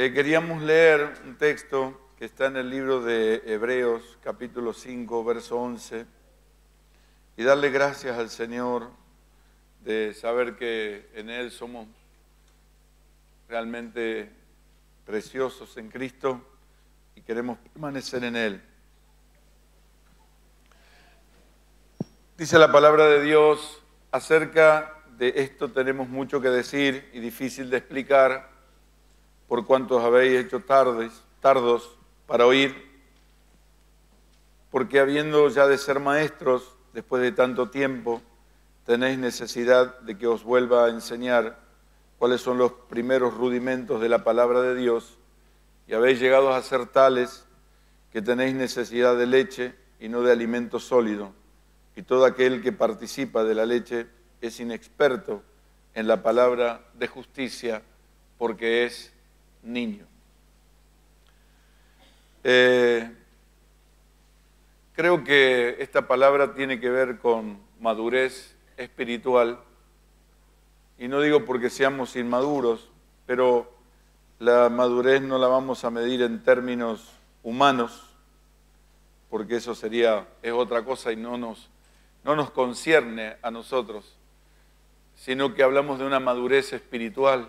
Eh, queríamos leer un texto que está en el libro de Hebreos, capítulo 5, verso 11, y darle gracias al Señor de saber que en Él somos realmente preciosos en Cristo y queremos permanecer en Él. Dice la palabra de Dios, acerca de esto tenemos mucho que decir y difícil de explicar por cuantos habéis hecho tardes, tardos para oír, porque habiendo ya de ser maestros después de tanto tiempo, tenéis necesidad de que os vuelva a enseñar cuáles son los primeros rudimentos de la palabra de Dios, y habéis llegado a ser tales que tenéis necesidad de leche y no de alimento sólido, y todo aquel que participa de la leche es inexperto en la palabra de justicia, porque es niño. Eh, creo que esta palabra tiene que ver con madurez espiritual, y no digo porque seamos inmaduros, pero la madurez no la vamos a medir en términos humanos, porque eso sería, es otra cosa y no nos, no nos concierne a nosotros, sino que hablamos de una madurez espiritual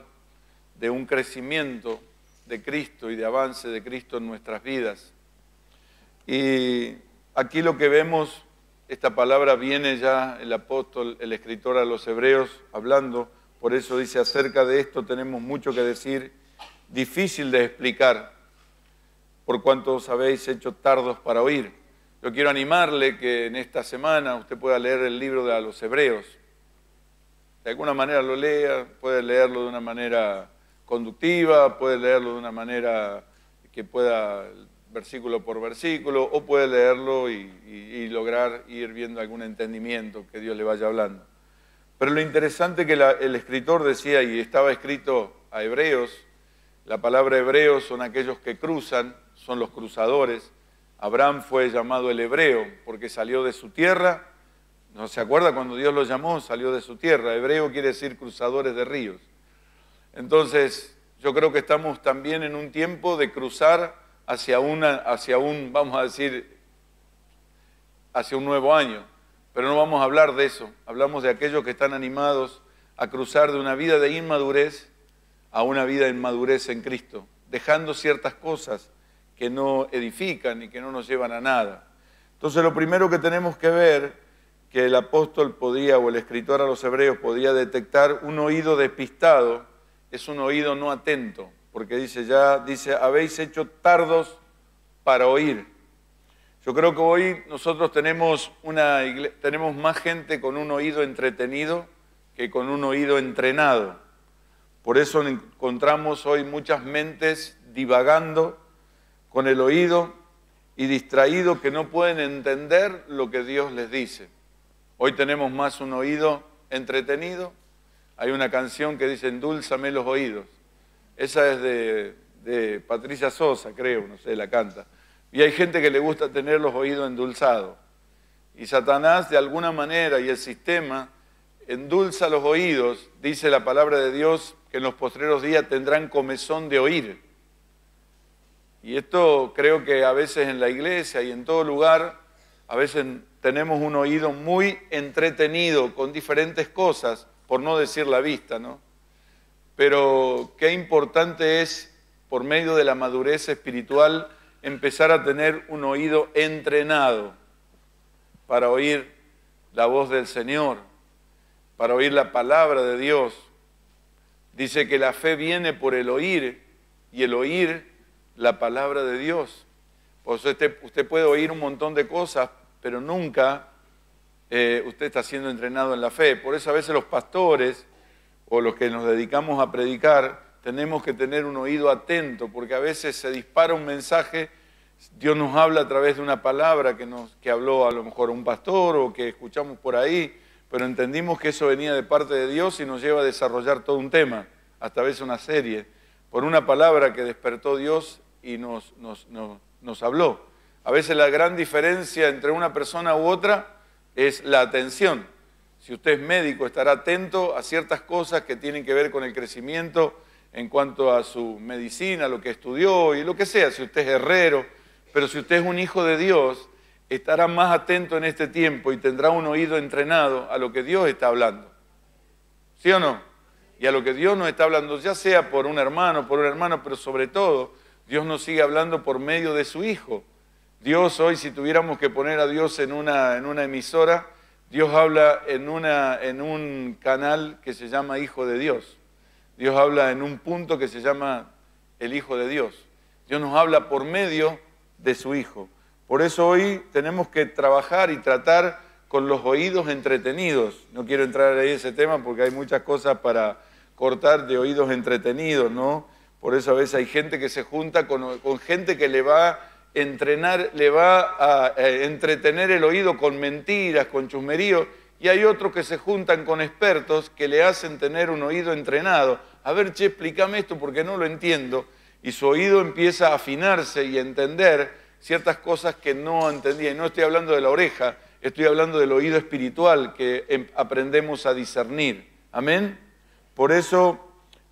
de un crecimiento de Cristo y de avance de Cristo en nuestras vidas. Y aquí lo que vemos, esta palabra viene ya el apóstol, el escritor a los hebreos hablando, por eso dice, acerca de esto tenemos mucho que decir, difícil de explicar, por cuanto os habéis hecho tardos para oír. Yo quiero animarle que en esta semana usted pueda leer el libro de a los hebreos. De alguna manera lo lea, puede leerlo de una manera conductiva, puede leerlo de una manera que pueda versículo por versículo, o puede leerlo y, lograr ir viendo algún entendimiento que Dios le vaya hablando. Pero lo interesante que el escritor decía, y estaba escrito a hebreos, la palabra hebreo son aquellos que cruzan, son los cruzadores. Abraham fue llamado el hebreo porque salió de su tierra. ¿No se acuerda cuando Dios lo llamó? Salió de su tierra. Hebreo quiere decir cruzadores de ríos. Entonces, yo creo que estamos también en un tiempo de cruzar hacia, una, hacia un, vamos a decir, hacia un nuevo año. Pero no vamos a hablar de eso. Hablamos de aquellos que están animados a cruzar de una vida de inmadurez a una vida en madurez en Cristo, dejando ciertas cosas que no edifican y que no nos llevan a nada. Entonces lo primero que tenemos que ver, que el apóstol podía o el escritor a los hebreos podía detectar un oído despistado es un oído no atento, porque dice ya, dice, habéis hecho tardos para oír. Yo creo que hoy nosotros tenemos, una, tenemos más gente con un oído entretenido que con un oído entrenado. Por eso encontramos hoy muchas mentes divagando con el oído y distraídos que no pueden entender lo que Dios les dice. Hoy tenemos más un oído entretenido hay una canción que dice, endulzame los oídos. Esa es de, de Patricia Sosa, creo, no sé, la canta. Y hay gente que le gusta tener los oídos endulzados. Y Satanás de alguna manera y el sistema endulza los oídos, dice la palabra de Dios, que en los postreros días tendrán comezón de oír. Y esto creo que a veces en la iglesia y en todo lugar, a veces tenemos un oído muy entretenido con diferentes cosas por no decir la vista, ¿no? Pero qué importante es, por medio de la madurez espiritual, empezar a tener un oído entrenado para oír la voz del Señor, para oír la palabra de Dios. Dice que la fe viene por el oír y el oír la palabra de Dios. pues usted, usted puede oír un montón de cosas, pero nunca eh, usted está siendo entrenado en la fe. Por eso a veces los pastores o los que nos dedicamos a predicar tenemos que tener un oído atento, porque a veces se dispara un mensaje, Dios nos habla a través de una palabra que, nos, que habló a lo mejor un pastor o que escuchamos por ahí, pero entendimos que eso venía de parte de Dios y nos lleva a desarrollar todo un tema, hasta a veces una serie, por una palabra que despertó Dios y nos, nos habló. A veces la gran diferencia entre una persona u otra es la atención. Si usted es médico, estará atento a ciertas cosas que tienen que ver con el crecimiento en cuanto a su medicina, lo que estudió y lo que sea, si usted es herrero, pero si usted es un hijo de Dios, estará más atento en este tiempo y tendrá un oído entrenado a lo que Dios está hablando. ¿Sí o no? Y a lo que Dios nos está hablando, ya sea por un hermano, por un hermano, pero sobre todo, Dios nos sigue hablando por medio de su Hijo. Dios hoy, si tuviéramos que poner a Dios en una, en una emisora, Dios habla en, una, en un canal que se llama Hijo de Dios. Dios habla en un punto que se llama el Hijo de Dios. Dios nos habla por medio de su Hijo. Por eso hoy tenemos que trabajar y tratar con los oídos entretenidos. No quiero entrar ahí en ese tema porque hay muchas cosas para cortar de oídos entretenidos, ¿no? Por eso a veces hay gente que se junta con, con gente que le va entrenar, le va a entretener el oído con mentiras, con chusmeríos, y hay otros que se juntan con expertos que le hacen tener un oído entrenado. A ver, che, explícame esto porque no lo entiendo. Y su oído empieza a afinarse y a entender ciertas cosas que no entendía. Y no estoy hablando de la oreja, estoy hablando del oído espiritual que em, aprendemos a discernir. Amén. Por eso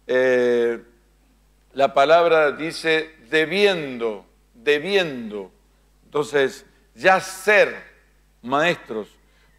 eh, la palabra dice debiendo debiendo. Entonces, ya ser maestros.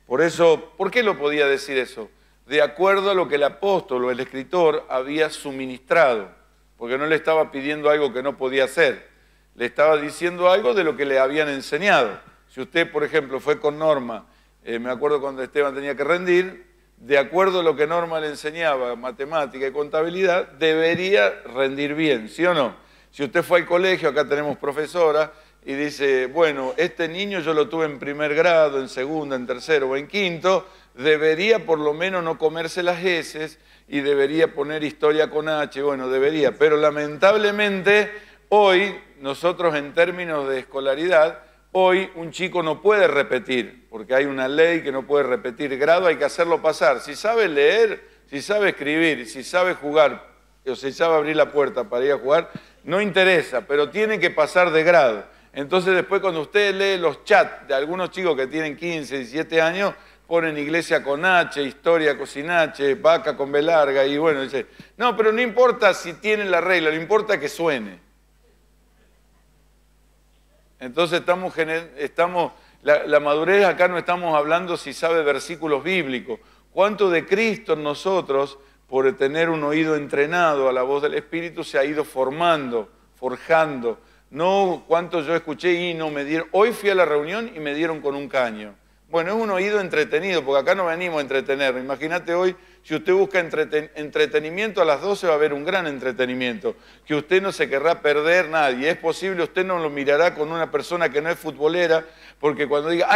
Por eso, ¿por qué lo podía decir eso? De acuerdo a lo que el apóstol o el escritor había suministrado, porque no le estaba pidiendo algo que no podía hacer, le estaba diciendo algo de lo que le habían enseñado. Si usted, por ejemplo, fue con Norma, eh, me acuerdo cuando Esteban tenía que rendir, de acuerdo a lo que Norma le enseñaba, matemática y contabilidad, debería rendir bien, ¿sí o no? Si usted fue al colegio, acá tenemos profesora, y dice, bueno, este niño yo lo tuve en primer grado, en segundo, en tercero o en quinto, debería por lo menos no comerse las heces y debería poner historia con H, bueno, debería, pero lamentablemente hoy, nosotros en términos de escolaridad, hoy un chico no puede repetir, porque hay una ley que no puede repetir grado, hay que hacerlo pasar. Si sabe leer, si sabe escribir, si sabe jugar o se echaba a abrir la puerta para ir a jugar, no interesa, pero tiene que pasar de grado. Entonces después cuando usted lee los chats de algunos chicos que tienen 15, 17 años, ponen iglesia con H, historia con H, vaca con B larga, y bueno, dice, no, pero no importa si tienen la regla, lo importa que suene. Entonces estamos, estamos la, la, madurez acá no estamos hablando si sabe versículos bíblicos. ¿Cuánto de Cristo nosotros por tener un oído entrenado a la voz del Espíritu, se ha ido formando, forjando. No cuánto yo escuché y no me dieron. Hoy fui a la reunión y me dieron con un caño. Bueno, es un oído entretenido, porque acá no venimos a entretener. Imagínate hoy, si usted busca entretenimiento, a las 12 va a haber un gran entretenimiento, que usted no se querrá perder nadie. Es posible, usted no lo mirará con una persona que no es futbolera, porque cuando diga,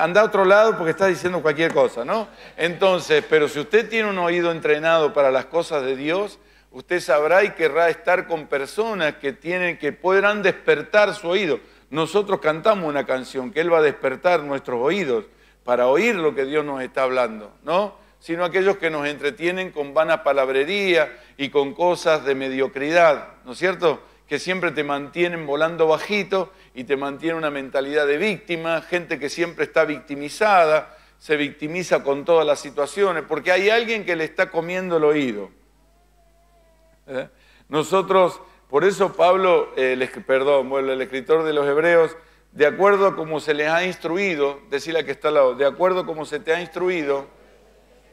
anda a otro lado porque está diciendo cualquier cosa, ¿no? Entonces, pero si usted tiene un oído entrenado para las cosas de Dios, usted sabrá y querrá estar con personas que tienen, que podrán despertar su oído. Nosotros cantamos una canción que Él va a despertar nuestros oídos para oír lo que Dios nos está hablando, ¿no? Sino aquellos que nos entretienen con vana palabrería y con cosas de mediocridad, ¿no es cierto? que siempre te mantienen volando bajito y te mantiene una mentalidad de víctima, gente que siempre está victimizada, se victimiza con todas las situaciones, porque hay alguien que le está comiendo el oído. ¿Eh? Nosotros, por eso Pablo, perdón, el escritor de los Hebreos, de acuerdo a como se les ha instruido, la que está al lado, de acuerdo a como se te ha instruido,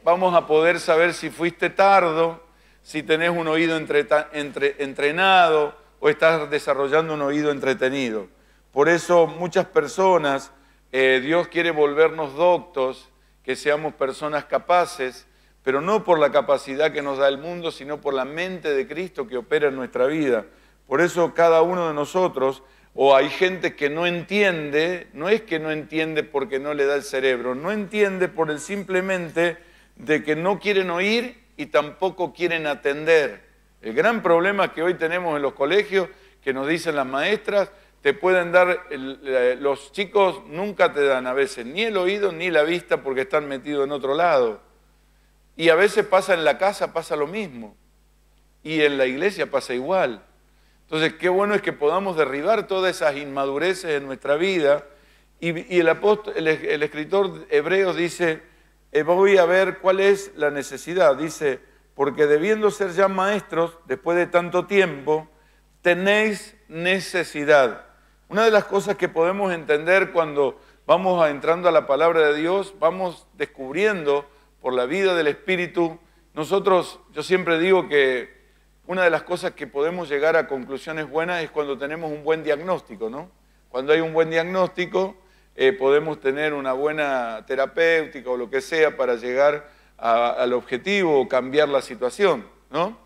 vamos a poder saber si fuiste tardo, si tenés un oído entrenado, o estás desarrollando un oído entretenido. Por eso muchas personas, eh, Dios quiere volvernos doctos, que seamos personas capaces, pero no por la capacidad que nos da el mundo, sino por la mente de Cristo que opera en nuestra vida. Por eso cada uno de nosotros, o hay gente que no entiende, no es que no entiende porque no le da el cerebro, no entiende por el simplemente de que no quieren oír y tampoco quieren atender. El gran problema que hoy tenemos en los colegios, que nos dicen las maestras, te pueden dar, los chicos nunca te dan a veces ni el oído ni la vista porque están metidos en otro lado. Y a veces pasa en la casa, pasa lo mismo. Y en la iglesia pasa igual. Entonces, qué bueno es que podamos derribar todas esas inmadureces en nuestra vida. Y, el, apóstol, el, escritor hebreo dice, eh, voy a ver cuál es la necesidad. Dice, porque debiendo ser ya maestros, después de tanto tiempo, tenéis necesidad. Una de las cosas que podemos entender cuando vamos entrando a la palabra de Dios, vamos descubriendo por la vida del Espíritu, nosotros, yo siempre digo que una de las cosas que podemos llegar a conclusiones buenas es cuando tenemos un buen diagnóstico, ¿no? Cuando hay un buen diagnóstico, eh, podemos tener una buena terapéutica o lo que sea para llegar al objetivo o cambiar la situación, ¿no?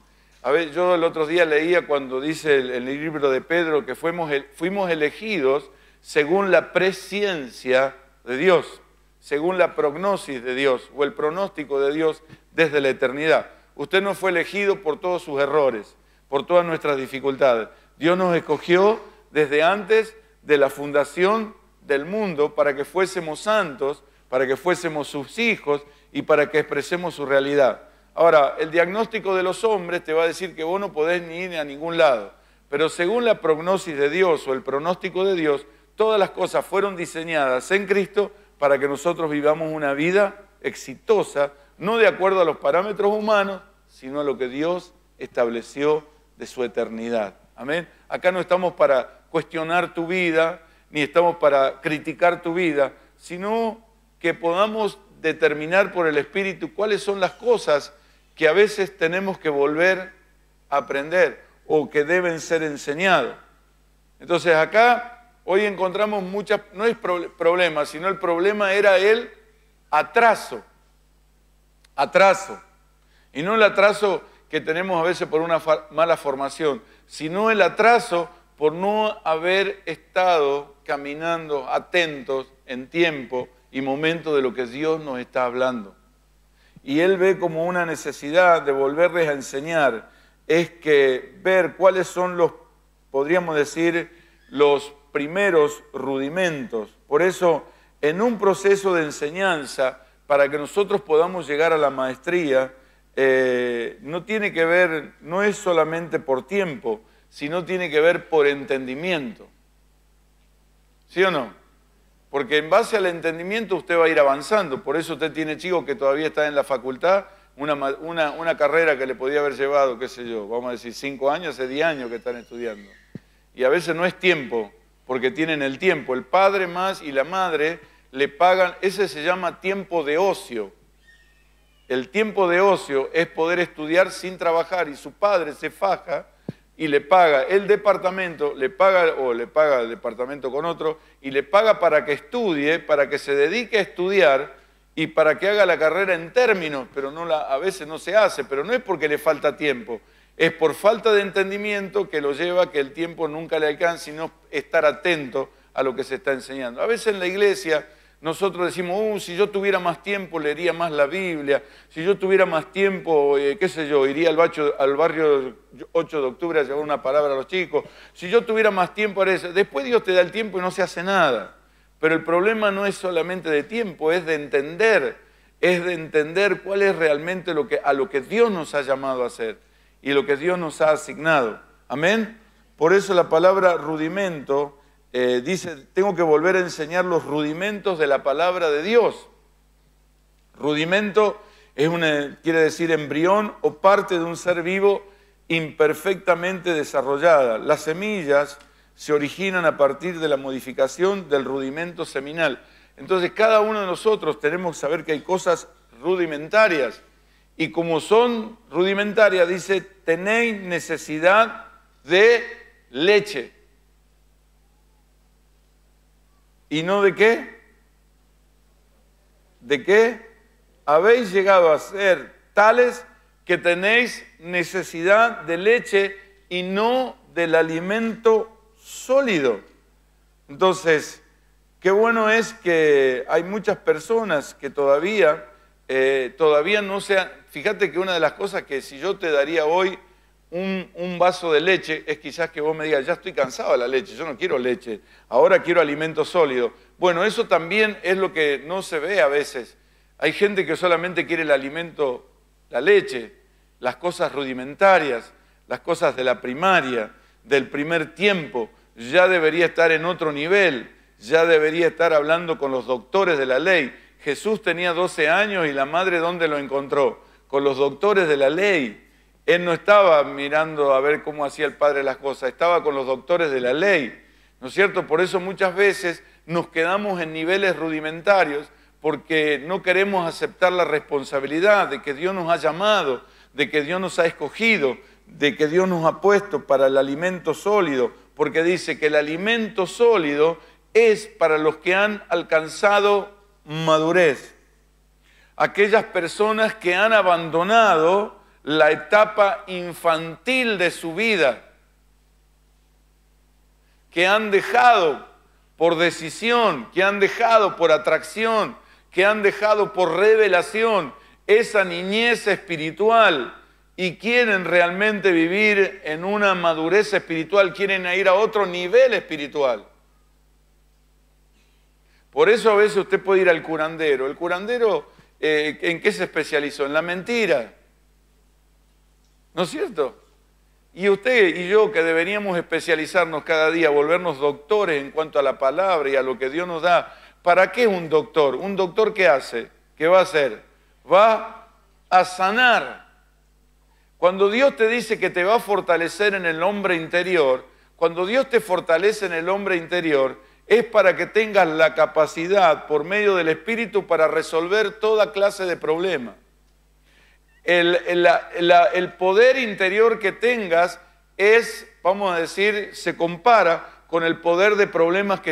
A ver, yo el otro día leía cuando dice el, libro de Pedro que fuimos, fuimos elegidos según la presciencia de Dios, según la prognosis de Dios o el pronóstico de Dios desde la eternidad. Usted no fue elegido por todos sus errores, por todas nuestras dificultades. Dios nos escogió desde antes de la fundación del mundo para que fuésemos santos para que fuésemos sus hijos y para que expresemos su realidad. Ahora, el diagnóstico de los hombres te va a decir que vos no podés ni ir a ningún lado, pero según la prognosis de Dios o el pronóstico de Dios, todas las cosas fueron diseñadas en Cristo para que nosotros vivamos una vida exitosa, no de acuerdo a los parámetros humanos, sino a lo que Dios estableció de su eternidad. Amén. Acá no estamos para cuestionar tu vida, ni estamos para criticar tu vida, sino que podamos determinar por el Espíritu cuáles son las cosas que a veces tenemos que volver a aprender o que deben ser enseñados. Entonces acá hoy encontramos muchas, no es problema, sino el problema era el atraso, atraso. Y no el atraso que tenemos a veces por una mala formación, sino el atraso por no haber estado caminando atentos en tiempo y momento de lo que Dios nos está hablando. Y él ve como una necesidad de volverles a enseñar, es que ver cuáles son los, podríamos decir, los primeros rudimentos. Por eso, en un proceso de enseñanza, para que nosotros podamos llegar a la maestría, eh, no tiene que ver, no es solamente por tiempo, sino tiene que ver por entendimiento. ¿Sí o no? Porque en base al entendimiento usted va a ir avanzando. Por eso usted tiene chicos que todavía están en la facultad, una, carrera que le podía haber llevado, qué sé yo, vamos a decir, cinco años, hace diez años que están estudiando. Y a veces no es tiempo, porque tienen el tiempo. El padre más y la madre le pagan, ese se llama tiempo de ocio. El tiempo de ocio es poder estudiar sin trabajar y su padre se faja y le paga el departamento, le paga o le paga el departamento con otro y le paga para que estudie, para que se dedique a estudiar y para que haga la carrera en términos, pero no la, a veces no se hace, pero no es porque le falta tiempo, es por falta de entendimiento que lo lleva que el tiempo nunca le alcance sino no estar atento a lo que se está enseñando. A veces en la iglesia nosotros decimos, uh, si yo tuviera más tiempo leería más la Biblia, si yo tuviera más tiempo, eh, qué sé yo, iría al, al barrio 8 de octubre a llevar una palabra a los chicos, si yo tuviera más tiempo a eso. Después Dios te da el tiempo y no se hace nada. Pero el problema no es solamente de tiempo, es de entender, es de entender cuál es realmente a lo que Dios nos ha llamado a hacer y lo que Dios nos ha asignado. Amén. Por eso la palabra rudimento eh, dice, tengo que volver a enseñar los rudimentos de la palabra de Dios. Rudimento es quiere decir embrión o parte de un ser vivo imperfectamente desarrollada. Las semillas se originan a partir de la modificación del rudimento seminal. Entonces cada uno de nosotros tenemos que saber que hay cosas rudimentarias y como son rudimentarias, dice, tenéis necesidad de leche. ¿Y no de qué? ¿De qué? Habéis llegado a ser tales que tenéis necesidad de leche y no del alimento sólido. Entonces, qué bueno es que hay muchas personas que todavía, eh, todavía no sean, fíjate que una de las cosas que si yo te daría hoy un, vaso de leche es quizás que vos me digas, ya estoy cansado de la leche, yo no quiero leche, ahora quiero alimento sólido. Bueno, eso también es lo que no se ve a veces. Hay gente que solamente quiere el alimento, la leche, las cosas rudimentarias, las cosas de la primaria, del primer tiempo. Ya debería estar en otro nivel, ya debería estar hablando con los doctores de la ley. Jesús tenía 12 años y la madre ¿dónde lo encontró? Con los doctores de la ley él no estaba mirando a ver cómo hacía el padre las cosas, estaba con los doctores de la ley, ¿no es cierto? Por eso muchas veces nos quedamos en niveles rudimentarios porque no queremos aceptar la responsabilidad de que Dios nos ha llamado, de que Dios nos ha escogido, de que Dios nos ha puesto para el alimento sólido, porque dice que el alimento sólido es para los que han alcanzado madurez, aquellas personas que han abandonado la etapa infantil de su vida, que han dejado por decisión, que han dejado por atracción, que han dejado por revelación esa niñez espiritual y quieren realmente vivir en una madurez espiritual, quieren ir a otro nivel espiritual. Por eso a veces usted puede ir al curandero. El curandero, eh, ¿en qué se especializó? En la mentira. ¿No es cierto? Y usted y yo que deberíamos especializarnos cada día, volvernos doctores en cuanto a la palabra y a lo que Dios nos da. ¿Para qué un doctor? ¿Un doctor qué hace? ¿Qué va a hacer? Va a sanar. Cuando Dios te dice que te va a fortalecer en el hombre interior, cuando Dios te fortalece en el hombre interior, es para que tengas la capacidad por medio del Espíritu para resolver toda clase de problemas el, poder interior que tengas es, vamos a decir, se compara con el poder de problemas que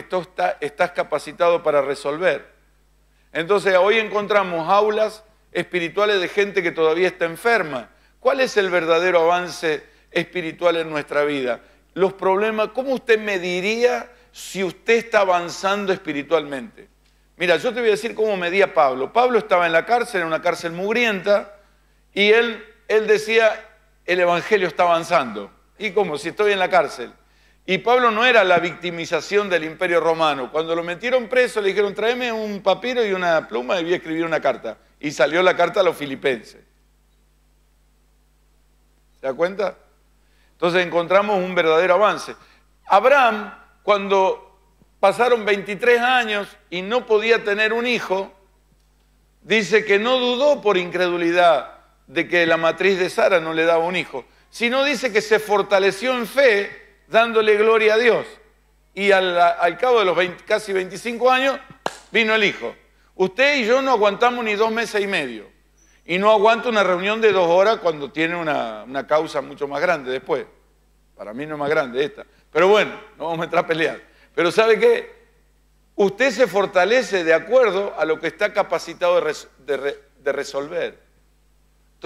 estás capacitado para resolver. Entonces hoy encontramos aulas espirituales de gente que todavía está enferma. ¿Cuál es el verdadero avance espiritual en nuestra vida? Los problemas, ¿cómo usted mediría si usted está avanzando espiritualmente? Mira, yo te voy a decir cómo medía Pablo. Pablo estaba en la cárcel, en una cárcel mugrienta, y él, él decía, el Evangelio está avanzando. Y como si estoy en la cárcel. Y Pablo no era la victimización del imperio romano. Cuando lo metieron preso le dijeron, tráeme un papiro y una pluma y voy a escribir una carta. Y salió la carta a los filipenses. ¿Se da cuenta? Entonces encontramos un verdadero avance. Abraham, cuando pasaron 23 años y no podía tener un hijo, dice que no dudó por incredulidad, de que la matriz de Sara no le daba un hijo, sino dice que se fortaleció en fe dándole gloria a Dios. Y al, cabo de los casi 25 años vino el hijo. Usted y yo no aguantamos ni dos meses y medio. Y no aguanto una reunión de dos horas cuando tiene una, causa mucho más grande después. Para mí no es más grande esta. Pero bueno, no vamos a entrar a pelear. Pero ¿sabe qué? Usted se fortalece de acuerdo a lo que está capacitado de resolver.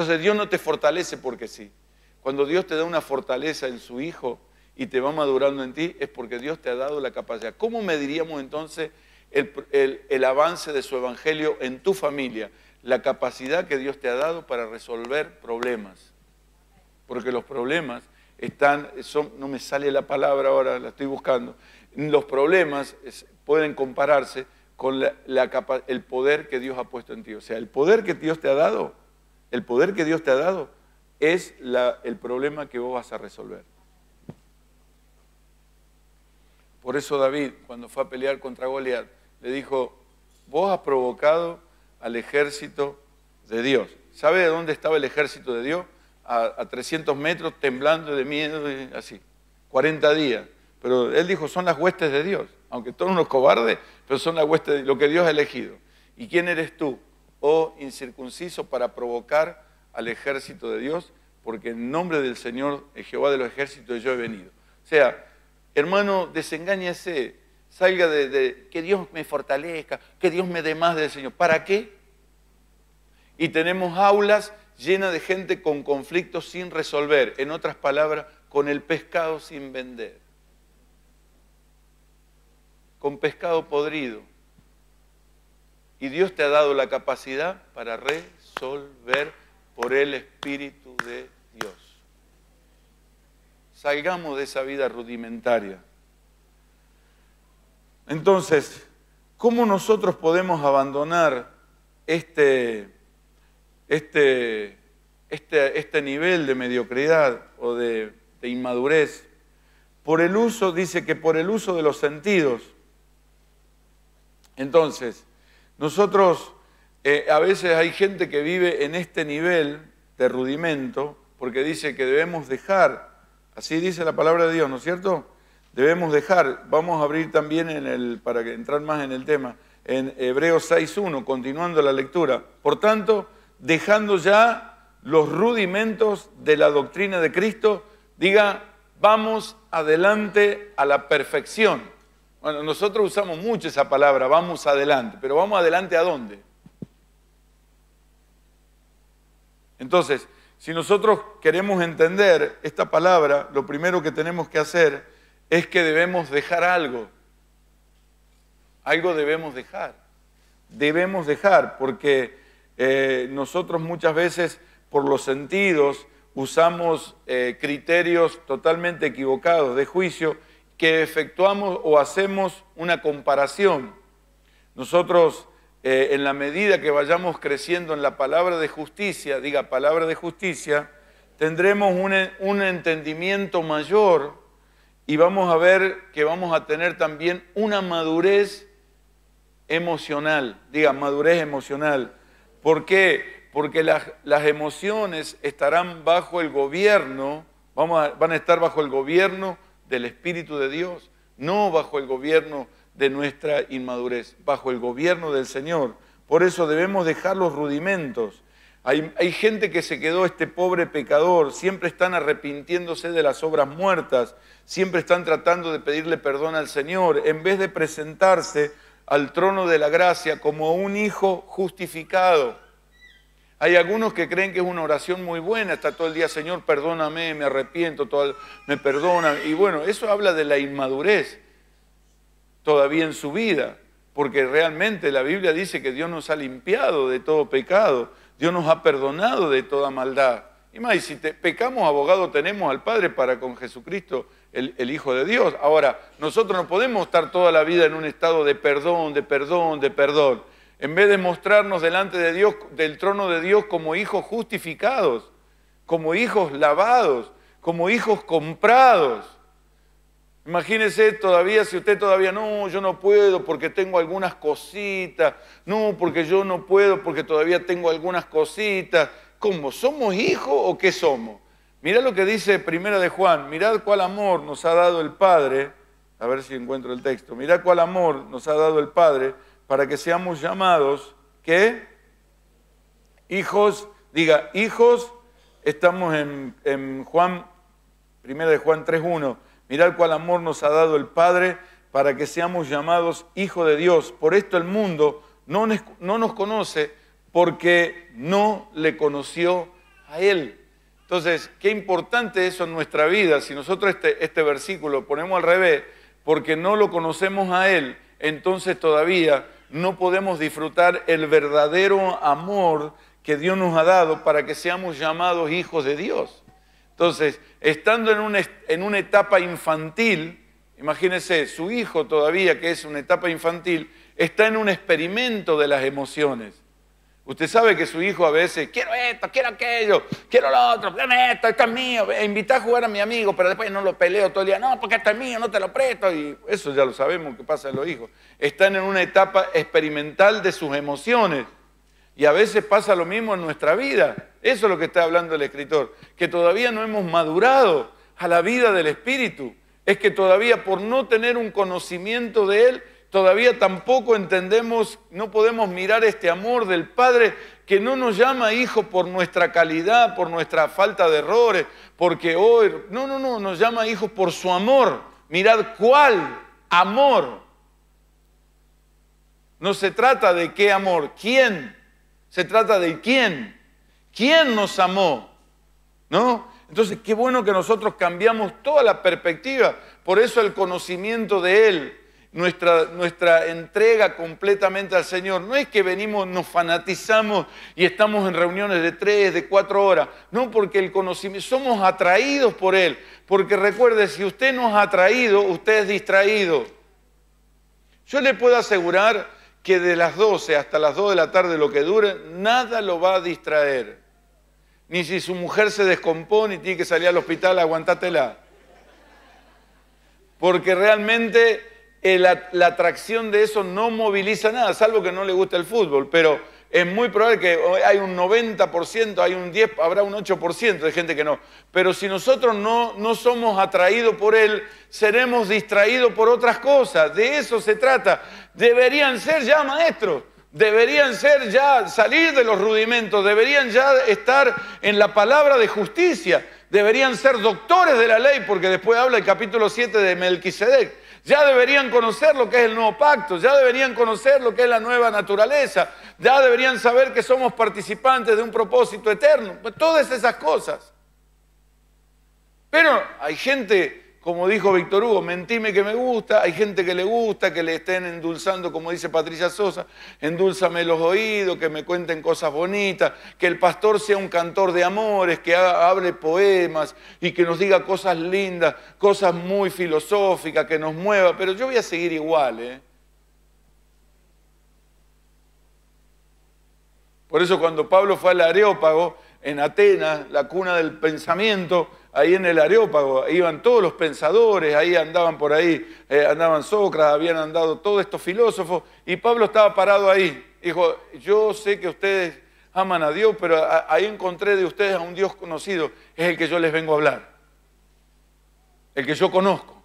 Entonces Dios no te fortalece porque sí. Cuando Dios te da una fortaleza en su Hijo y te va madurando en ti, es porque Dios te ha dado la capacidad. ¿Cómo mediríamos entonces el, avance de su Evangelio en tu familia? La capacidad que Dios te ha dado para resolver problemas. Porque los problemas están, no me sale la palabra ahora, la estoy buscando. Los problemas pueden compararse con el poder que Dios ha puesto en ti. O sea, el poder que Dios te ha dado el poder que Dios te ha dado es el problema que vos vas a resolver. Por eso David, cuando fue a pelear contra Goliat, le dijo, vos has provocado al ejército de Dios. ¿Sabe dónde estaba el ejército de Dios? A, 300 metros, temblando de miedo, y así. 40 días. Pero él dijo, son las huestes de Dios. Aunque todos unos cobardes, pero son las huestes de lo que Dios ha elegido. ¿Y quién eres tú? o incircunciso para provocar al ejército de Dios, porque en nombre del Señor eh, Jehová de los ejércitos yo he venido. O sea, hermano, desengáñese, salga de, de, que Dios me fortalezca, que Dios me dé más del Señor. ¿Para qué? Y tenemos aulas llenas de gente con conflictos sin resolver, en otras palabras, con el pescado sin vender, con pescado podrido. Y Dios te ha dado la capacidad para resolver por el Espíritu de Dios. Salgamos de esa vida rudimentaria. Entonces, ¿cómo nosotros podemos abandonar este, este, este, este nivel de mediocridad o de, de inmadurez? Por el uso, dice que por el uso de los sentidos. Entonces, nosotros, eh, a veces hay gente que vive en este nivel de rudimento porque dice que debemos dejar, así dice la palabra de Dios, ¿no es cierto? Debemos dejar, vamos a abrir también en el, para entrar más en el tema, en Hebreos 6.1, continuando la lectura. Por tanto, dejando ya los rudimentos de la doctrina de Cristo, diga, vamos adelante a la perfección bueno, nosotros usamos mucho esa palabra, vamos adelante, pero vamos adelante a dónde? Entonces, si nosotros queremos entender esta palabra, lo primero que tenemos que hacer es que debemos dejar algo. Algo debemos dejar. Debemos dejar, porque eh, nosotros muchas veces por los sentidos usamos eh, criterios totalmente equivocados de juicio que efectuamos o hacemos una comparación. Nosotros, eh, en la medida que vayamos creciendo en la palabra de justicia, diga palabra de justicia, tendremos un, entendimiento mayor y vamos a ver que vamos a tener también una madurez emocional, diga madurez emocional. ¿Por qué? Porque las, emociones estarán bajo el gobierno, vamos van a estar bajo el gobierno del Espíritu de Dios, no bajo el gobierno de nuestra inmadurez, bajo el gobierno del Señor. Por eso debemos dejar los rudimentos. Hay, gente que se quedó este pobre pecador, siempre están arrepintiéndose de las obras muertas, siempre están tratando de pedirle perdón al Señor, en vez de presentarse al trono de la gracia como un hijo justificado hay algunos que creen que es una oración muy buena, está todo el día, Señor, perdóname, me arrepiento, me perdonan. Y bueno, eso habla de la inmadurez todavía en su vida, porque realmente la Biblia dice que Dios nos ha limpiado de todo pecado, Dios nos ha perdonado de toda maldad. Y más, si pecamos, abogado tenemos al Padre para con Jesucristo, el, el Hijo de Dios. Ahora, nosotros no podemos estar toda la vida en un estado de perdón, de perdón, de perdón en vez de mostrarnos delante de Dios, del trono de Dios como hijos justificados, como hijos lavados, como hijos comprados. Imagínese todavía, si usted todavía no, yo no puedo porque tengo algunas cositas, no, porque yo no puedo porque todavía tengo algunas cositas. ¿Cómo? ¿Somos hijos o qué somos? Mirad lo que dice Primera de Juan, mirad cuál amor nos ha dado el Padre, a ver si encuentro el texto, mirad cuál amor nos ha dado el Padre para que seamos llamados que hijos, diga, hijos, estamos en, Juan, primera de Juan 3.1, mirad cuál amor nos ha dado el Padre para que seamos llamados hijos de Dios. Por esto el mundo no, nos conoce porque no le conoció a Él. Entonces, qué importante eso en nuestra vida. Si nosotros este, este versículo ponemos al revés, porque no lo conocemos a Él, entonces todavía no podemos disfrutar el verdadero amor que Dios nos ha dado para que seamos llamados hijos de Dios. Entonces, estando en una, en una etapa infantil, imagínense, su hijo todavía, que es una etapa infantil, está en un experimento de las emociones. Usted sabe que su hijo a veces, quiero esto, quiero aquello, quiero lo otro, dame esto, esto es mío, invita a jugar a mi amigo, pero después no lo peleo todo el día, no, porque esto es mío, no te lo presto, y eso ya lo sabemos que pasa en los hijos. Están en una etapa experimental de sus emociones, y a veces pasa lo mismo en nuestra vida. Eso es lo que está hablando el escritor, que todavía no hemos madurado a la vida del Espíritu, es que todavía por no tener un conocimiento de Él, todavía tampoco entendemos, no podemos mirar este amor del Padre que no nos llama hijo por nuestra calidad, por nuestra falta de errores, porque hoy, no, no, no, nos llama hijo por su amor. Mirad cuál amor. No se trata de qué amor, quién, se trata de quién, quién nos amó, ¿no? Entonces, qué bueno que nosotros cambiamos toda la perspectiva, por eso el conocimiento de Él, nuestra, entrega completamente al Señor. No es que venimos, nos fanatizamos y estamos en reuniones de tres, de cuatro horas. No, porque el conocimiento, somos atraídos por Él. Porque recuerde, si usted nos ha atraído, usted es distraído. Yo le puedo asegurar que de las 12 hasta las 2 de la tarde, lo que dure, nada lo va a distraer. Ni si su mujer se descompone y tiene que salir al hospital, aguantátela. Porque realmente eh, la, atracción de eso no moviliza nada, salvo que no le guste el fútbol, pero es muy probable que hay un 90%, hay un 10, habrá un 8% de gente que no. Pero si nosotros no, no somos atraídos por él, seremos distraídos por otras cosas. De eso se trata. Deberían ser ya maestros, deberían ser ya salir de los rudimentos, deberían ya estar en la palabra de justicia, deberían ser doctores de la ley, porque después habla el capítulo 7 de Melquisedec ya deberían conocer lo que es el nuevo pacto, ya deberían conocer lo que es la nueva naturaleza, ya deberían saber que somos participantes de un propósito eterno, pues, todas esas cosas. Pero hay gente como dijo Víctor Hugo, mentime que me gusta, hay gente que le gusta, que le estén endulzando, como dice Patricia Sosa, endulzame los oídos, que me cuenten cosas bonitas, que el pastor sea un cantor de amores, que hable poemas y que nos diga cosas lindas, cosas muy filosóficas, que nos mueva, pero yo voy a seguir igual. ¿eh? Por eso cuando Pablo fue al Areópago, en Atenas, la cuna del pensamiento, ahí en el Areópago, iban todos los pensadores, ahí andaban por ahí, eh, andaban Sócrates, habían andado todos estos filósofos, y Pablo estaba parado ahí. Dijo, yo sé que ustedes aman a Dios, pero ahí encontré de ustedes a un Dios conocido, es el que yo les vengo a hablar, el que yo conozco.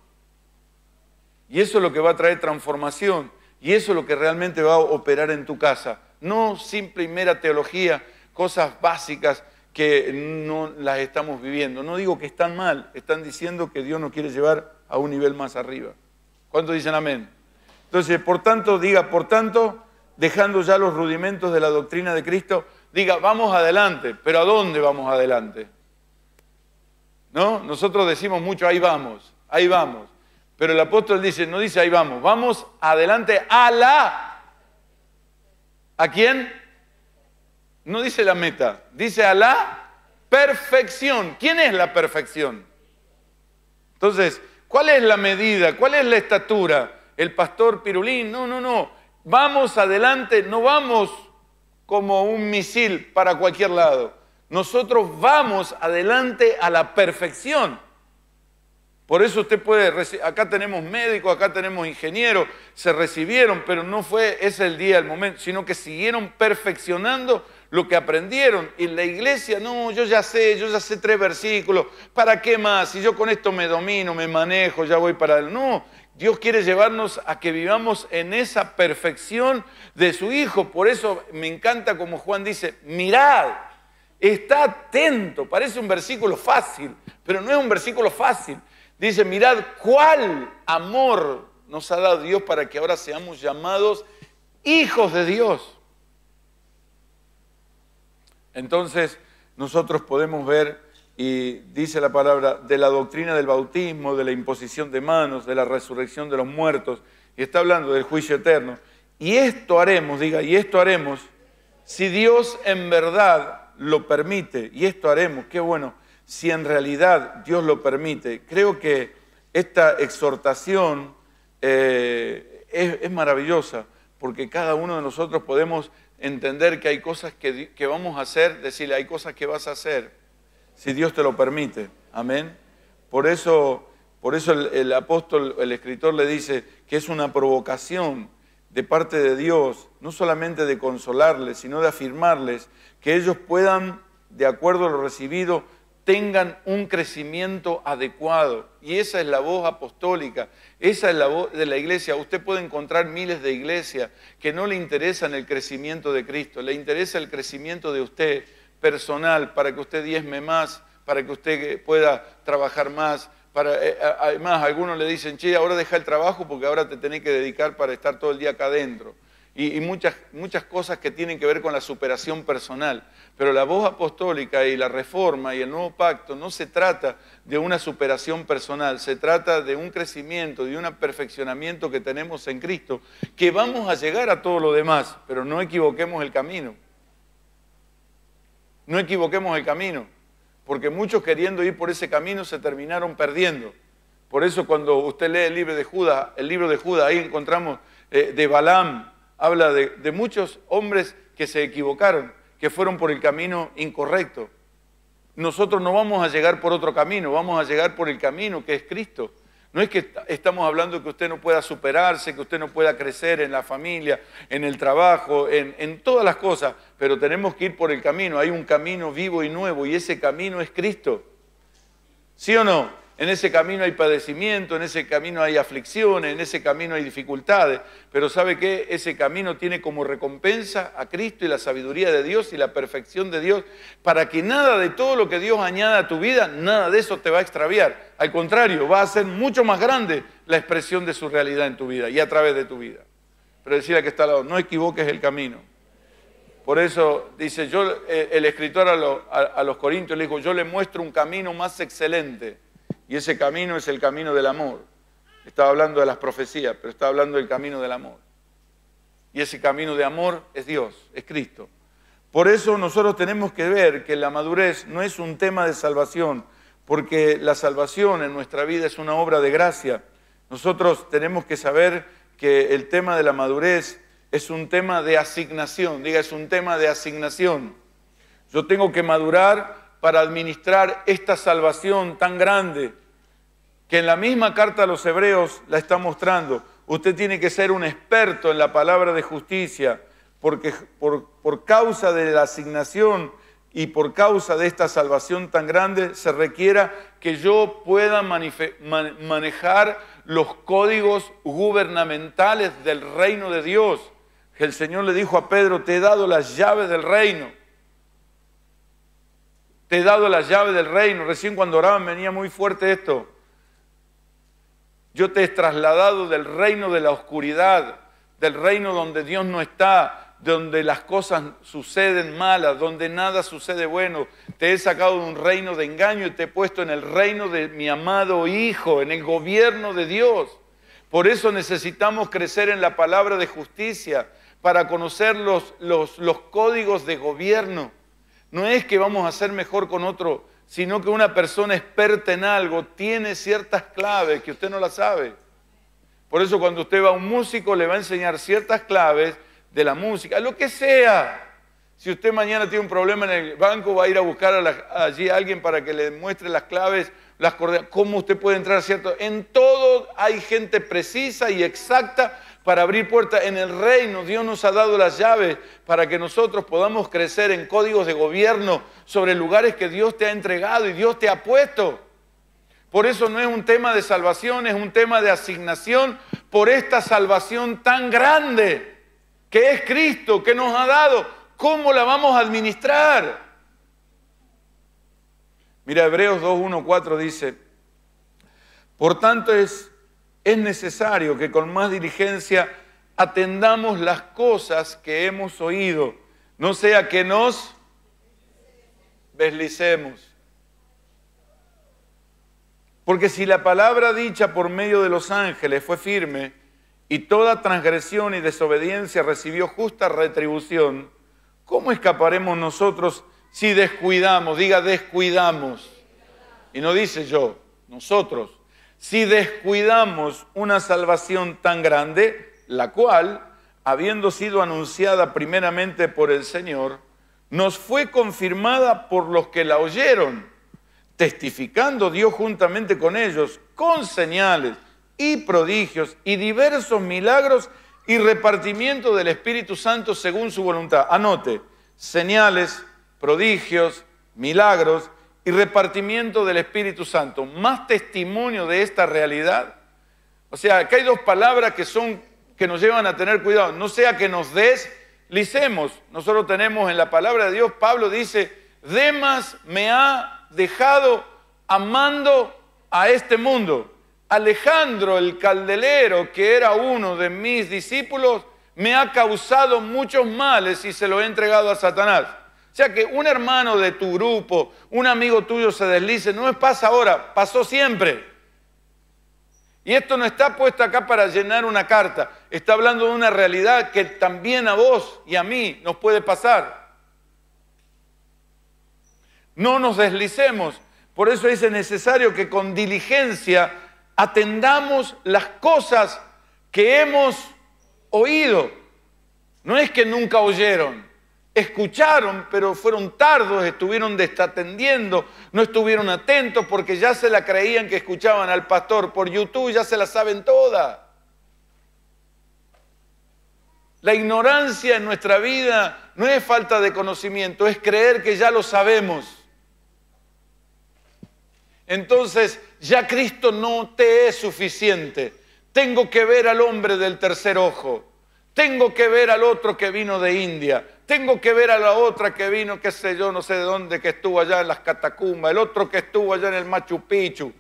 Y eso es lo que va a traer transformación, y eso es lo que realmente va a operar en tu casa, no simple y mera teología, cosas básicas, que no las estamos viviendo. No digo que están mal, están diciendo que Dios nos quiere llevar a un nivel más arriba. ¿Cuántos dicen amén? Entonces, por tanto, diga, por tanto, dejando ya los rudimentos de la doctrina de Cristo, diga, vamos adelante, pero ¿a dónde vamos adelante? ¿No? Nosotros decimos mucho, ahí vamos, ahí vamos. Pero el apóstol dice, no dice ahí vamos, vamos adelante a la... ¿A quién? No dice la meta, dice a la perfección. ¿Quién es la perfección? Entonces, ¿cuál es la medida? ¿Cuál es la estatura? El pastor Pirulín, no, no, no. Vamos adelante, no vamos como un misil para cualquier lado. Nosotros vamos adelante a la perfección. Por eso usted puede, acá tenemos médicos, acá tenemos ingenieros, se recibieron, pero no fue ese el día, el momento, sino que siguieron perfeccionando lo que aprendieron. en la iglesia, no, yo ya sé, yo ya sé tres versículos, ¿para qué más? Si yo con esto me domino, me manejo, ya voy para el... No, Dios quiere llevarnos a que vivamos en esa perfección de su Hijo. Por eso me encanta como Juan dice, mirad, está atento. Parece un versículo fácil, pero no es un versículo fácil. Dice, mirad cuál amor nos ha dado Dios para que ahora seamos llamados hijos de Dios. Entonces, nosotros podemos ver, y dice la palabra, de la doctrina del bautismo, de la imposición de manos, de la resurrección de los muertos, y está hablando del juicio eterno. Y esto haremos, diga, y esto haremos, si Dios en verdad lo permite, y esto haremos, qué bueno, si en realidad Dios lo permite. Creo que esta exhortación eh, es, es maravillosa, porque cada uno de nosotros podemos entender que hay cosas que, vamos a hacer, decirle, hay cosas que vas a hacer, si Dios te lo permite. Amén. Por eso, por eso el, el apóstol, el escritor le dice que es una provocación de parte de Dios, no solamente de consolarles, sino de afirmarles que ellos puedan, de acuerdo a lo recibido, tengan un crecimiento adecuado. Y esa es la voz apostólica, esa es la voz de la iglesia. Usted puede encontrar miles de iglesias que no le interesan el crecimiento de Cristo, le interesa el crecimiento de usted personal, para que usted diezme más, para que usted pueda trabajar más. Para, eh, además, algunos le dicen, che, ahora deja el trabajo porque ahora te tenés que dedicar para estar todo el día acá adentro y, muchas, muchas cosas que tienen que ver con la superación personal. Pero la voz apostólica y la reforma y el nuevo pacto no se trata de una superación personal, se trata de un crecimiento, de un perfeccionamiento que tenemos en Cristo, que vamos a llegar a todo lo demás, pero no equivoquemos el camino. No equivoquemos el camino, porque muchos queriendo ir por ese camino se terminaron perdiendo. Por eso cuando usted lee el libro de Judas, el libro de Judas, ahí encontramos eh, de Balaam, habla de, muchos hombres que se equivocaron, que fueron por el camino incorrecto. Nosotros no vamos a llegar por otro camino, vamos a llegar por el camino que es Cristo. No es que estamos hablando que usted no pueda superarse, que usted no pueda crecer en la familia, en el trabajo, en, todas las cosas, pero tenemos que ir por el camino. Hay un camino vivo y nuevo y ese camino es Cristo. ¿Sí o no? En ese camino hay padecimiento, en ese camino hay aflicciones, en ese camino hay dificultades, pero ¿sabe qué? Ese camino tiene como recompensa a Cristo y la sabiduría de Dios y la perfección de Dios, para que nada de todo lo que Dios añada a tu vida, nada de eso te va a extraviar. Al contrario, va a ser mucho más grande la expresión de su realidad en tu vida y a través de tu vida. Pero decía que está al lado, no equivoques el camino. Por eso dice, yo, eh, el escritor a los, a los corintios le dijo, yo le muestro un camino más excelente y ese camino es el camino del amor. Estaba hablando de las profecías, pero está hablando del camino del amor. Y ese camino de amor es Dios, es Cristo. Por eso nosotros tenemos que ver que la madurez no es un tema de salvación, porque la salvación en nuestra vida es una obra de gracia. Nosotros tenemos que saber que el tema de la madurez es un tema de asignación, diga, es un tema de asignación. Yo tengo que madurar para administrar esta salvación tan grande que en la misma carta a los hebreos la está mostrando. Usted tiene que ser un experto en la palabra de justicia, porque por, causa de la asignación y por causa de esta salvación tan grande, se requiera que yo pueda manejar los códigos gubernamentales del reino de Dios. El Señor le dijo a Pedro, te he dado las llaves del reino. Te he dado la llave del reino. Recién cuando oraban venía muy fuerte esto. Yo te he trasladado del reino de la oscuridad, del reino donde Dios no está, donde las cosas suceden malas, donde nada sucede bueno. Te he sacado de un reino de engaño y te he puesto en el reino de mi amado Hijo, en el gobierno de Dios. Por eso necesitamos crecer en la palabra de justicia, para conocer los, los, los códigos de gobierno. No es que vamos a ser mejor con otro, sino que una persona experta en algo tiene ciertas claves que usted no las sabe. Por eso cuando usted va a un músico le va a enseñar ciertas claves de la música, lo que sea. Si usted mañana tiene un problema en el banco, va a ir a buscar a allí a alguien para que le muestre las claves, las coordenadas, cómo usted puede entrar, ¿cierto? En todo hay gente precisa y exacta para abrir puertas en el reino. Dios nos ha dado las llaves para que nosotros podamos crecer en códigos de gobierno sobre lugares que Dios te ha entregado y Dios te ha puesto. Por eso no es un tema de salvación, es un tema de asignación por esta salvación tan grande que es Cristo, que nos ha dado. ¿Cómo la vamos a administrar? Mira, Hebreos 2.1.4 dice, por tanto es es necesario que con más diligencia atendamos las cosas que hemos oído, no sea que nos deslicemos. Porque si la palabra dicha por medio de los ángeles fue firme y toda transgresión y desobediencia recibió justa retribución, ¿cómo escaparemos nosotros si descuidamos? Diga descuidamos. Y no dice yo, nosotros si descuidamos una salvación tan grande, la cual, habiendo sido anunciada primeramente por el Señor, nos fue confirmada por los que la oyeron, testificando Dios juntamente con ellos, con señales y prodigios y diversos milagros y repartimiento del Espíritu Santo según su voluntad. Anote, señales, prodigios, milagros y repartimiento del Espíritu Santo, más testimonio de esta realidad. O sea, que hay dos palabras que son que nos llevan a tener cuidado. No sea que nos deslicemos. Nosotros tenemos en la palabra de Dios, Pablo dice, Demas me ha dejado amando a este mundo. Alejandro el caldelero, que era uno de mis discípulos, me ha causado muchos males y se lo he entregado a Satanás. O sea que un hermano de tu grupo, un amigo tuyo se deslice, no es pasa ahora, pasó siempre. Y esto no está puesto acá para llenar una carta, está hablando de una realidad que también a vos y a mí nos puede pasar. No nos deslicemos, por eso dice necesario que con diligencia atendamos las cosas que hemos oído. No es que nunca oyeron, escucharon, pero fueron tardos, estuvieron desatendiendo, no estuvieron atentos porque ya se la creían que escuchaban al pastor por YouTube, ya se la saben toda. La ignorancia en nuestra vida no es falta de conocimiento, es creer que ya lo sabemos. Entonces, ya Cristo no te es suficiente. Tengo que ver al hombre del tercer ojo. Tengo que ver al otro que vino de India tengo que ver a la otra que vino, qué sé yo, no sé de dónde, que estuvo allá en las catacumbas, el otro que estuvo allá en el Machu Picchu.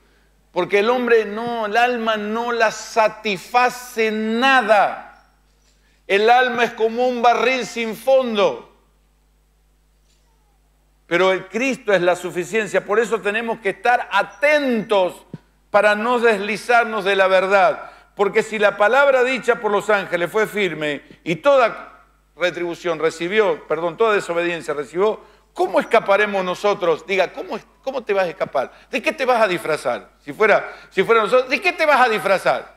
Porque el hombre no, el alma no la satisface nada. El alma es como un barril sin fondo. Pero el Cristo es la suficiencia, por eso tenemos que estar atentos para no deslizarnos de la verdad. Porque si la palabra dicha por los ángeles fue firme y toda retribución recibió, perdón, toda desobediencia recibió, ¿cómo escaparemos nosotros? Diga, ¿cómo, ¿cómo, te vas a escapar? ¿De qué te vas a disfrazar? Si fuera, si fuera nosotros, ¿de qué te vas a disfrazar?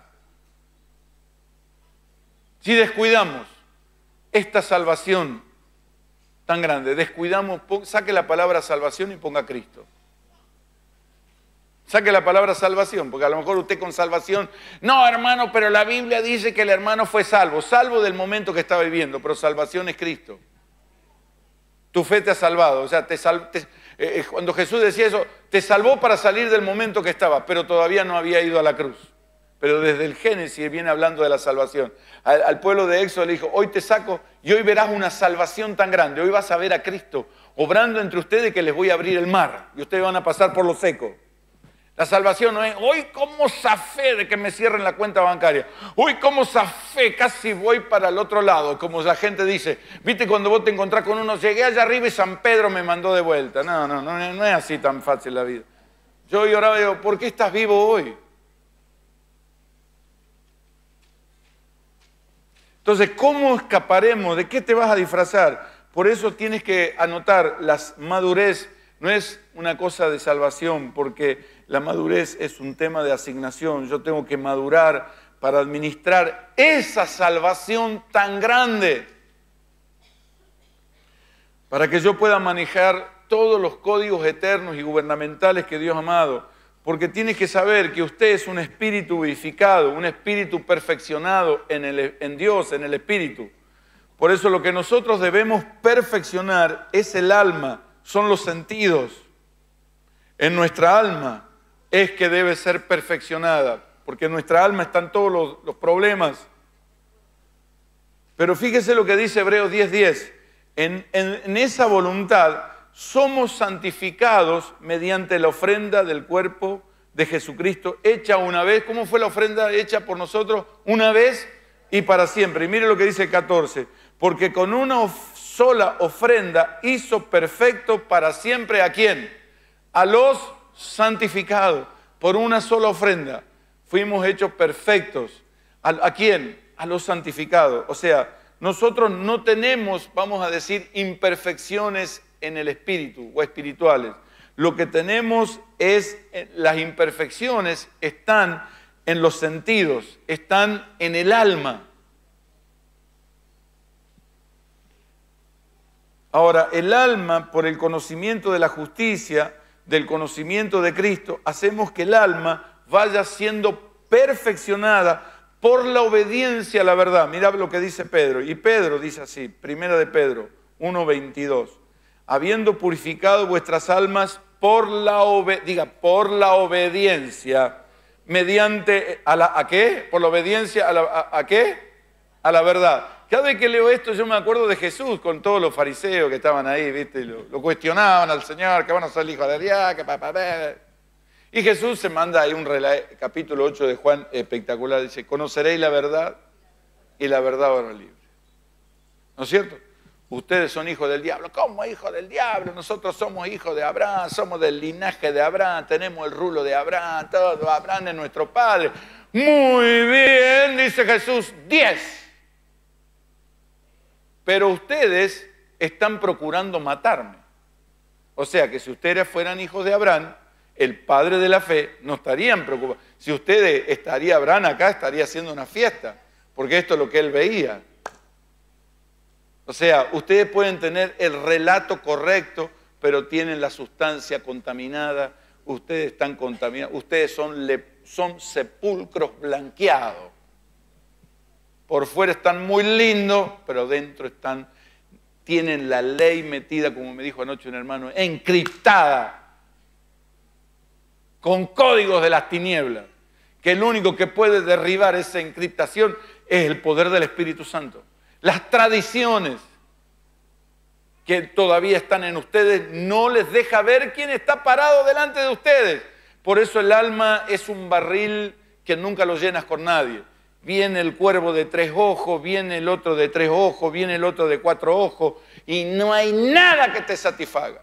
Si descuidamos esta salvación tan grande, descuidamos, saque la palabra salvación y ponga Cristo. Saque la palabra salvación, porque a lo mejor usted con salvación, no hermano, pero la Biblia dice que el hermano fue salvo, salvo del momento que estaba viviendo, pero salvación es Cristo. Tu fe te ha salvado, o sea, te, eh, eh, cuando Jesús decía eso, te salvó para salir del momento que estaba, pero todavía no había ido a la cruz. Pero desde el Génesis viene hablando de la salvación. Al, al pueblo de Éxodo le dijo, hoy te saco y hoy verás una salvación tan grande, hoy vas a ver a Cristo obrando entre ustedes que les voy a abrir el mar y ustedes van a pasar por lo seco. La salvación no es, hoy cómo zafé de que me cierren la cuenta bancaria. Hoy cómo zafé, casi voy para el otro lado, como la gente dice. Viste cuando vos te encontrás con uno, llegué allá arriba y San Pedro me mandó de vuelta. No, no, no, no es así tan fácil la vida. Yo lloraba y digo, ¿por qué estás vivo hoy? Entonces, ¿cómo escaparemos? ¿De qué te vas a disfrazar? Por eso tienes que anotar, la madurez no es una cosa de salvación, porque la madurez es un tema de asignación. Yo tengo que madurar para administrar esa salvación tan grande, para que yo pueda manejar todos los códigos eternos y gubernamentales que Dios ha amado, porque tienes que saber que usted es un espíritu vivificado, un espíritu perfeccionado en, el, en Dios, en el espíritu. Por eso lo que nosotros debemos perfeccionar es el alma, son los sentidos en nuestra alma es que debe ser perfeccionada, porque en nuestra alma están todos los, problemas. Pero fíjese lo que dice Hebreos 10:10. En, esa voluntad somos santificados mediante la ofrenda del cuerpo de Jesucristo, hecha una vez. ¿Cómo fue la ofrenda hecha por nosotros? Una vez y para siempre. Y mire lo que dice 14. Porque con una sola ofrenda hizo perfecto para siempre a quién? A los santificado por una sola ofrenda, fuimos hechos perfectos. ¿A, a quién? A los santificados. O sea, nosotros no tenemos, vamos a decir, imperfecciones en el espíritu o espirituales. Lo que tenemos es, eh, las imperfecciones están en los sentidos, están en el alma. Ahora, el alma, por el conocimiento de la justicia, del conocimiento de Cristo, hacemos que el alma vaya siendo perfeccionada por la obediencia a la verdad. mira lo que dice Pedro. Y Pedro dice así, primera de Pedro 1.22, habiendo purificado vuestras almas por la, diga, por la obediencia, mediante, ¿a, la, qué? ¿Por la obediencia a, la, a qué? a la verdad. Cada vez que leo esto yo me acuerdo de Jesús con todos los fariseos que estaban ahí, ¿viste? Lo, cuestionaban al Señor, que van a ser hijos hijo de Dios, que papá... Y Jesús se manda ahí un capítulo 8 de Juan espectacular, dice, conoceréis la verdad y la verdad os libre. ¿No es cierto? Ustedes son hijos del diablo. ¿Cómo hijos del diablo? Nosotros somos hijos de Abraham, somos del linaje de Abraham, tenemos el rulo de Abraham, todo Abraham es nuestro padre. Muy bien, dice Jesús, 10 pero ustedes están procurando matarme. O sea que si ustedes fueran hijos de Abraham, el padre de la fe, no estarían preocupados. Si ustedes estarían Abraham acá, estaría haciendo una fiesta, porque esto es lo que él veía. O sea, ustedes pueden tener el relato correcto, pero tienen la sustancia contaminada, ustedes están contaminados, ustedes son sepulcros blanqueados. Por fuera están muy lindos, pero dentro están, tienen la ley metida, como me dijo anoche un hermano, encriptada, con códigos de las tinieblas, que el único que puede derribar esa encriptación es el poder del Espíritu Santo. Las tradiciones que todavía están en ustedes no les deja ver quién está parado delante de ustedes. Por eso el alma es un barril que nunca lo llenas con nadie viene el cuervo de tres ojos, viene el otro de tres ojos, viene el otro de cuatro ojos, y no hay nada que te satisfaga.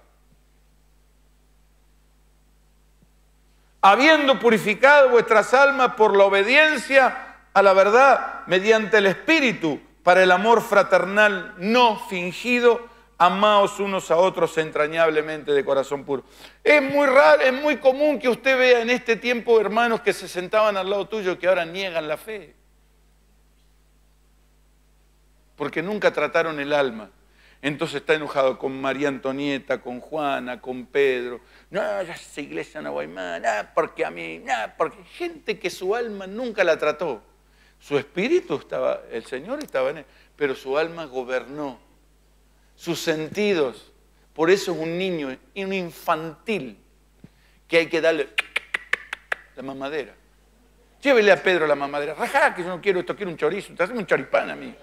Habiendo purificado vuestras almas por la obediencia a la verdad mediante el Espíritu, para el amor fraternal no fingido, amaos unos a otros entrañablemente de corazón puro. Es muy raro, es muy común que usted vea en este tiempo hermanos que se sentaban al lado tuyo que ahora niegan la fe porque nunca trataron el alma. Entonces está enojado con María Antonieta, con Juana, con Pedro. No, ya esa iglesia no voy ah, porque a mí, no, ah, porque gente que su alma nunca la trató. Su espíritu estaba, el Señor estaba en él, pero su alma gobernó. Sus sentidos. Por eso es un niño, un infantil, que hay que darle la mamadera. Llévele a Pedro la mamadera. Rajá, que yo no quiero esto, quiero un chorizo. Te hace un choripán a mí.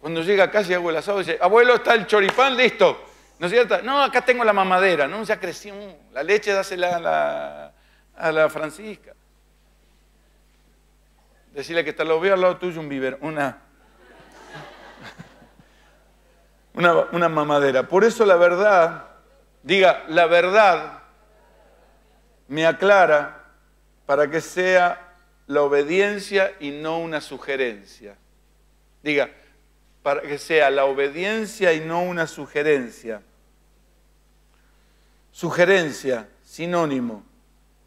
Cuando llega casi hago el asado, dice, abuelo, está el choripán listo. ¿No es cierto? No, acá tengo la mamadera, ¿no? Ya creció. La leche dásela a la, Francisca. Decirle que está lo veo al lado tuyo un vivero, una, una mamadera. Por eso la verdad, diga, la verdad me aclara para que sea la obediencia y no una sugerencia. Diga, para que sea la obediencia y no una sugerencia. Sugerencia, sinónimo,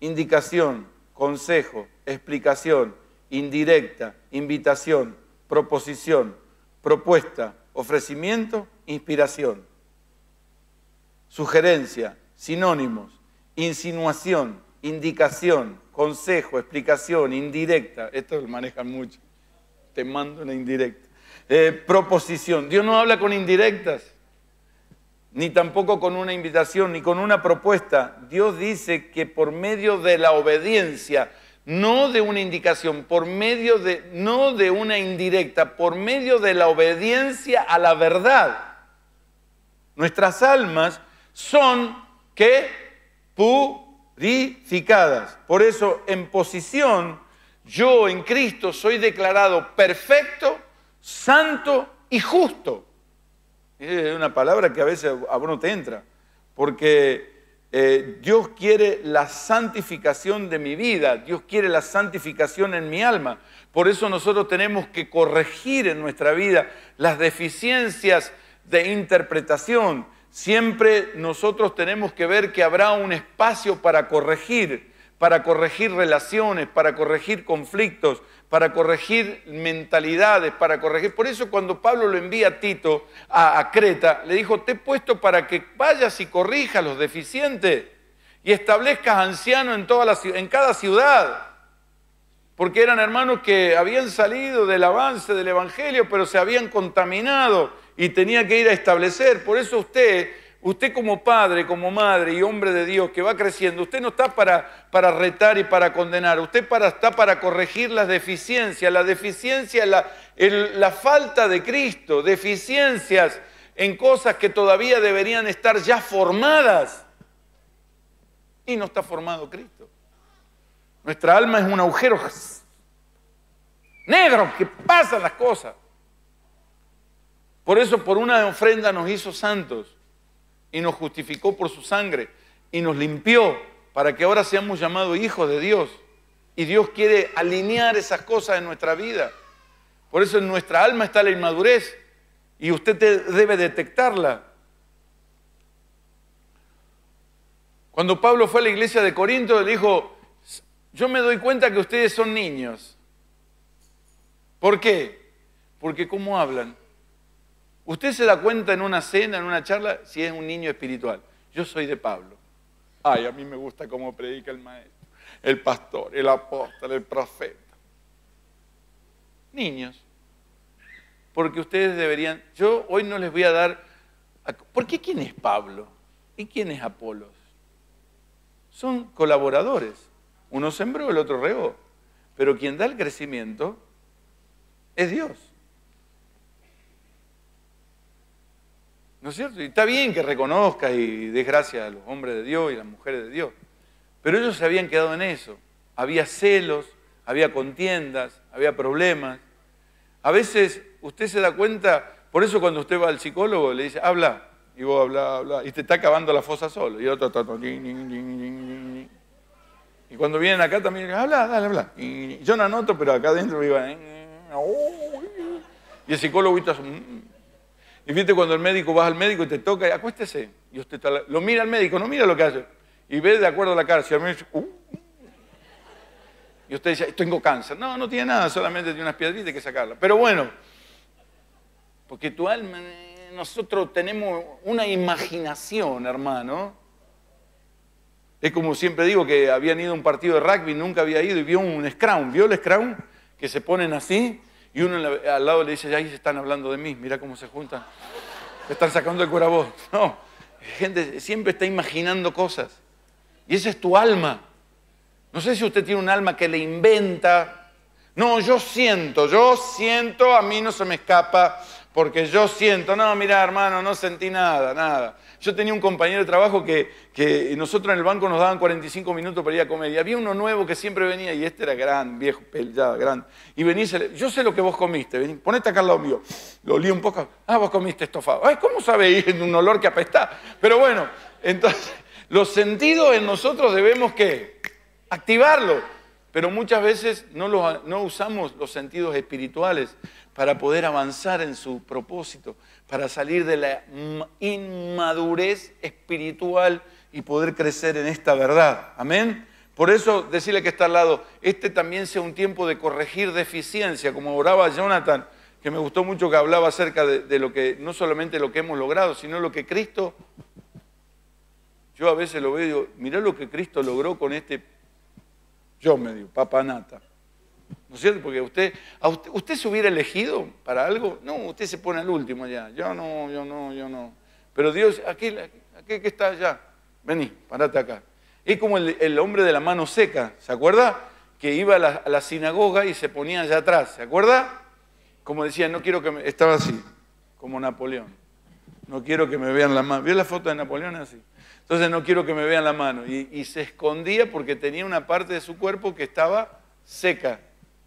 indicación, consejo, explicación, indirecta, invitación, proposición, propuesta, ofrecimiento, inspiración. Sugerencia, sinónimos, insinuación, indicación, consejo, explicación, indirecta. Esto lo manejan mucho. Te mando una indirecta. Eh, proposición. Dios no habla con indirectas, ni tampoco con una invitación, ni con una propuesta. Dios dice que por medio de la obediencia, no de una indicación, por medio de, no de una indirecta, por medio de la obediencia a la verdad. Nuestras almas son que purificadas. Por eso en posición, yo en Cristo soy declarado perfecto santo y justo. Es una palabra que a veces a uno te entra, porque eh, Dios quiere la santificación de mi vida, Dios quiere la santificación en mi alma. Por eso nosotros tenemos que corregir en nuestra vida las deficiencias de interpretación. Siempre nosotros tenemos que ver que habrá un espacio para corregir, para corregir relaciones, para corregir conflictos, para corregir mentalidades, para corregir. Por eso cuando Pablo lo envía a Tito a, Creta, le dijo, te he puesto para que vayas y corrijas los deficientes y establezcas ancianos en, en cada ciudad. Porque eran hermanos que habían salido del avance del Evangelio, pero se habían contaminado y tenía que ir a establecer. Por eso usted Usted como padre, como madre y hombre de Dios que va creciendo, usted no está para, para retar y para condenar, usted para, está para corregir las deficiencias, la deficiencia, la, falta de Cristo, deficiencias en cosas que todavía deberían estar ya formadas. Y no está formado Cristo. Nuestra alma es un agujero negro que pasa las cosas. Por eso por una ofrenda nos hizo santos y nos justificó por su sangre y nos limpió para que ahora seamos llamados hijos de Dios. Y Dios quiere alinear esas cosas en nuestra vida. Por eso en nuestra alma está la inmadurez y usted debe detectarla. Cuando Pablo fue a la iglesia de Corinto, le dijo, yo me doy cuenta que ustedes son niños. ¿Por qué? Porque cómo hablan. Usted se da cuenta en una cena, en una charla, si es un niño espiritual. Yo soy de Pablo. Ay, a mí me gusta cómo predica el maestro, el pastor, el apóstol, el profeta. Niños. Porque ustedes deberían, yo hoy no les voy a dar, ¿por qué quién es Pablo? ¿Y quién es Apolos? Son colaboradores. Uno sembró, el otro regó. Pero quien da el crecimiento es Dios. ¿No es cierto? Y está bien que reconozca y des a los hombres de Dios y a las mujeres de Dios. Pero ellos se habían quedado en eso. Había celos, había contiendas, había problemas. A veces usted se da cuenta, por eso cuando usted va al psicólogo le dice, habla, y vos habla, habla, y te está acabando la fosa solo. Y otro, y cuando vienen acá también, habla, dale, habla. Y yo no anoto, pero acá adentro iba, y el psicólogo está, y fíjate cuando el médico, vas al médico y te toca, y acuéstese. Y usted lo mira al médico, no mira lo que hace. Y ve de acuerdo a la cara. Si al médico, uh". y usted dice, tengo cáncer. No, no tiene nada, solamente tiene unas piedritas hay que sacarla. Pero bueno, porque tu alma, nosotros tenemos una imaginación, hermano. Es como siempre digo que habían ido a un partido de rugby, nunca había ido y vio un scrum. ¿Vio el scrum? Que se ponen así y uno al lado le dice, ahí se están hablando de mí, mira cómo se juntan. están sacando el vos. No, gente siempre está imaginando cosas. Y esa es tu alma. No sé si usted tiene un alma que le inventa. No, yo siento, yo siento, a mí no se me escapa. Porque yo siento, no, mira hermano, no sentí nada, nada. Yo tenía un compañero de trabajo que, nosotros en el banco nos daban 45 minutos para ir a comer. Y había uno nuevo que siempre venía, y este era gran, viejo, ya, grande. Y venía yo sé lo que vos comiste, vení, ponete acá al lado mío. Lo olí un poco, ah, vos comiste estofado. Ay, ¿cómo sabéis? Un olor que apesta. Pero bueno, entonces, los sentidos en nosotros debemos que activarlo. Pero muchas veces no, no usamos los sentidos espirituales para poder avanzar en su propósito, para salir de la inmadurez espiritual y poder crecer en esta verdad. Amén. Por eso decirle que está al lado, este también sea un tiempo de corregir deficiencia, como oraba Jonathan, que me gustó mucho que hablaba acerca de, de lo que, no solamente lo que hemos logrado, sino lo que Cristo, yo a veces lo veo y digo, mirá lo que Cristo logró con este, yo me digo, papanata. ¿No es cierto? Porque usted, usted, se hubiera elegido para algo. No, usted se pone al último ya. Yo no, yo no, yo no. Pero Dios, aquí, aquí está allá. Vení, parate acá. Es como el, hombre de la mano seca, ¿se acuerda? Que iba a la, sinagoga y se ponía allá atrás, ¿se acuerda? Como decía, no quiero que me... Estaba así, como Napoleón. No quiero que me vean la mano. ¿Vio la foto de Napoleón así? Entonces no quiero que me vean la mano. Y, y se escondía porque tenía una parte de su cuerpo que estaba seca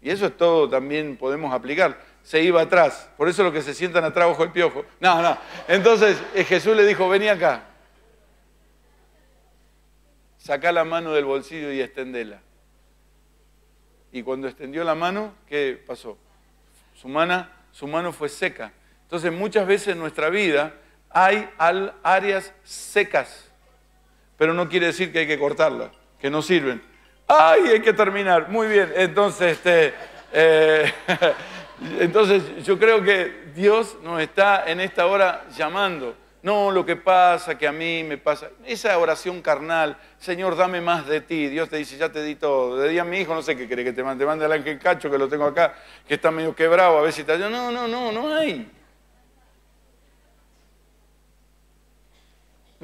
y eso es todo también podemos aplicar. Se iba atrás, por eso lo que se sientan atrás bajo el piojo. No, no. Entonces eh, Jesús le dijo, vení acá. Sacá la mano del bolsillo y extendela. Y cuando extendió la mano, ¿qué pasó? Su, mano, su mano fue seca. Entonces muchas veces en nuestra vida hay áreas secas, pero no quiere decir que hay que cortarlas, que no sirven. Ay, hay que terminar. Muy bien. Entonces, este, eh, entonces yo creo que Dios nos está en esta hora llamando. No, lo que pasa, que a mí me pasa. Esa oración carnal, Señor, dame más de ti. Dios te dice, ya te di todo. De di a mi hijo, no sé qué quiere que te mande. Te al ángel Cacho, que lo tengo acá, que está medio quebrado, a ver si te... No, no, no, no hay.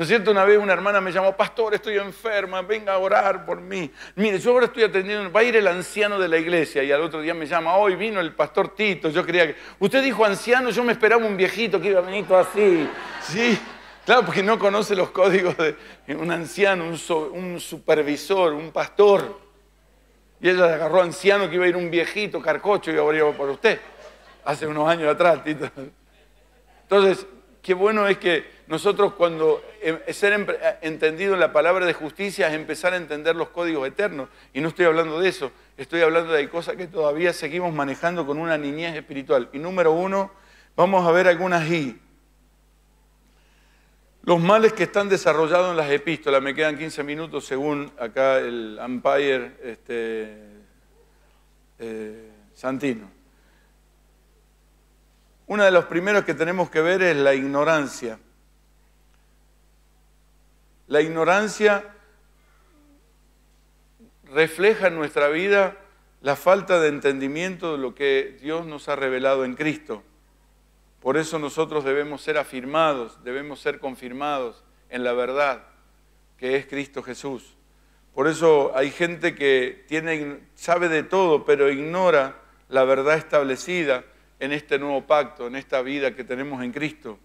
¿No es cierto? Una vez una hermana me llamó, pastor, estoy enferma, venga a orar por mí. Mire, yo ahora estoy atendiendo, va a ir el anciano de la iglesia y al otro día me llama, hoy vino el pastor Tito, yo creía que... Usted dijo anciano, yo me esperaba un viejito que iba a venir todo así. Sí, claro, porque no conoce los códigos de un anciano, un, supervisor, un pastor. Y ella agarró anciano que iba a ir un viejito, carcocho, y ahora por usted. Hace unos años atrás, Tito. Entonces, qué bueno es que nosotros cuando em, ser eh, entendido en la palabra de justicia es empezar a entender los códigos eternos. Y no estoy hablando de eso, estoy hablando de cosas que todavía seguimos manejando con una niñez espiritual. Y número uno, vamos a ver algunas y. Los males que están desarrollados en las epístolas, me quedan 15 minutos según acá el umpire este, eh, Santino. Uno de los primeros que tenemos que ver es la ignorancia. La ignorancia refleja en nuestra vida la falta de entendimiento de lo que Dios nos ha revelado en Cristo. Por eso nosotros debemos ser afirmados, debemos ser confirmados en la verdad que es Cristo Jesús. Por eso hay gente que sabe de todo, pero ignora la verdad establecida en este nuevo pacto, en esta vida que tenemos en Cristo,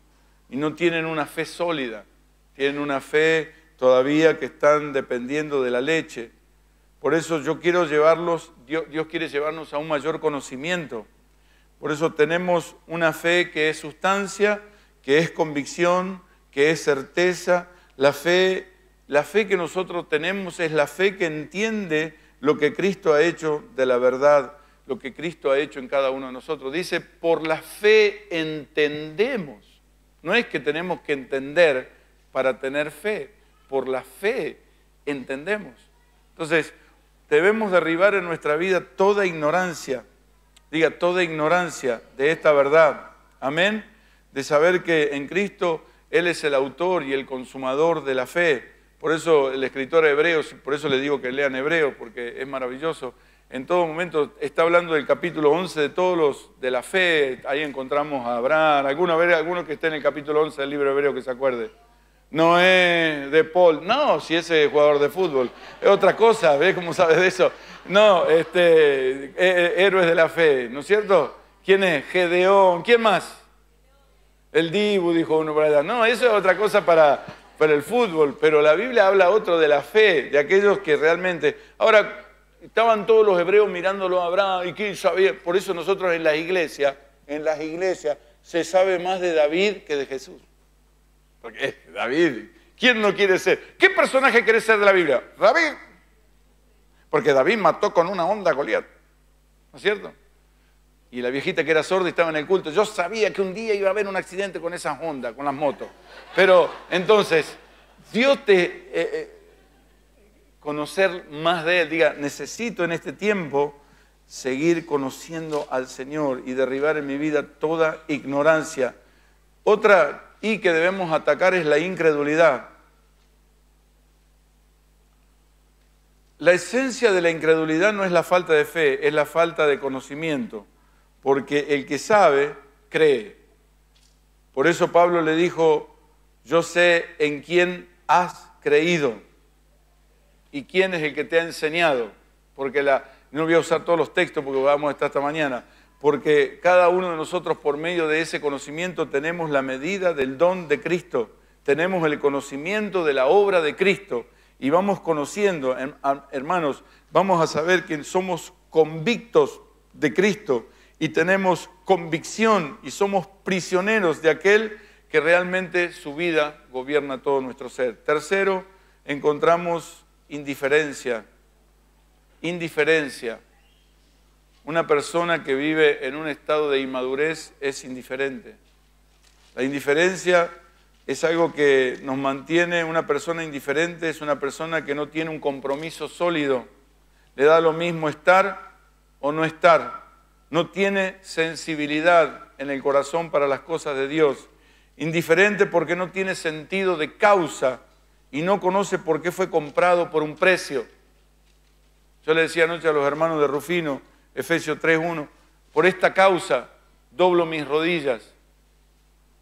y no tienen una fe sólida tienen una fe todavía que están dependiendo de la leche. Por eso yo quiero llevarlos, Dios, quiere llevarnos a un mayor conocimiento. Por eso tenemos una fe que es sustancia, que es convicción, que es certeza. La fe, la fe que nosotros tenemos es la fe que entiende lo que Cristo ha hecho de la verdad, lo que Cristo ha hecho en cada uno de nosotros. Dice, por la fe entendemos. No es que tenemos que entender, para tener fe. Por la fe entendemos. Entonces, debemos derribar en nuestra vida toda ignorancia, diga, toda ignorancia de esta verdad. Amén. De saber que en Cristo Él es el autor y el consumador de la fe. Por eso el escritor hebreo, por eso le digo que lean hebreo, porque es maravilloso. En todo momento está hablando del capítulo 11 de todos los de la fe. Ahí encontramos a Abraham. Alguno, ver, alguno que esté en el capítulo 11 del libro hebreo que se acuerde? no es de Paul. No, si ese es jugador de fútbol. Es otra cosa, ¿ves cómo sabes de eso? No, este, eh, eh, héroes de la fe, ¿no es cierto? ¿Quién es? Gedeón, ¿quién más? El Dibu, dijo uno por allá. No, eso es otra cosa para, para el fútbol, pero la Biblia habla otro de la fe, de aquellos que realmente... Ahora, estaban todos los hebreos mirándolo a Abraham y quién sabía. Por eso nosotros en las iglesias, en las iglesias, se sabe más de David que de Jesús. Porque David, ¿quién no quiere ser? ¿Qué personaje quiere ser de la Biblia? David. Porque David mató con una onda a Goliat. ¿No es cierto? Y la viejita que era sorda estaba en el culto. Yo sabía que un día iba a haber un accidente con esas ondas, con las motos. Pero entonces, Dios te... Eh, eh, conocer más de Él. Diga, necesito en este tiempo seguir conociendo al Señor y derribar en mi vida toda ignorancia. Otra y que debemos atacar es la incredulidad. La esencia de la incredulidad no es la falta de fe, es la falta de conocimiento, porque el que sabe, cree. Por eso Pablo le dijo, yo sé en quién has creído y quién es el que te ha enseñado, porque no voy a usar todos los textos porque vamos a estar hasta mañana, porque cada uno de nosotros por medio de ese conocimiento tenemos la medida del don de Cristo, tenemos el conocimiento de la obra de Cristo y vamos conociendo, em, hermanos, vamos a saber que somos convictos de Cristo y tenemos convicción y somos prisioneros de aquel que realmente su vida gobierna todo nuestro ser. Tercero, encontramos indiferencia, indiferencia. Una persona que vive en un estado de inmadurez es indiferente. La indiferencia es algo que nos mantiene, una persona indiferente es una persona que no tiene un compromiso sólido. Le da lo mismo estar o no estar. No tiene sensibilidad en el corazón para las cosas de Dios. Indiferente porque no tiene sentido de causa y no conoce por qué fue comprado por un precio. Yo le decía anoche a los hermanos de Rufino, Efesios 3.1, por esta causa doblo mis rodillas.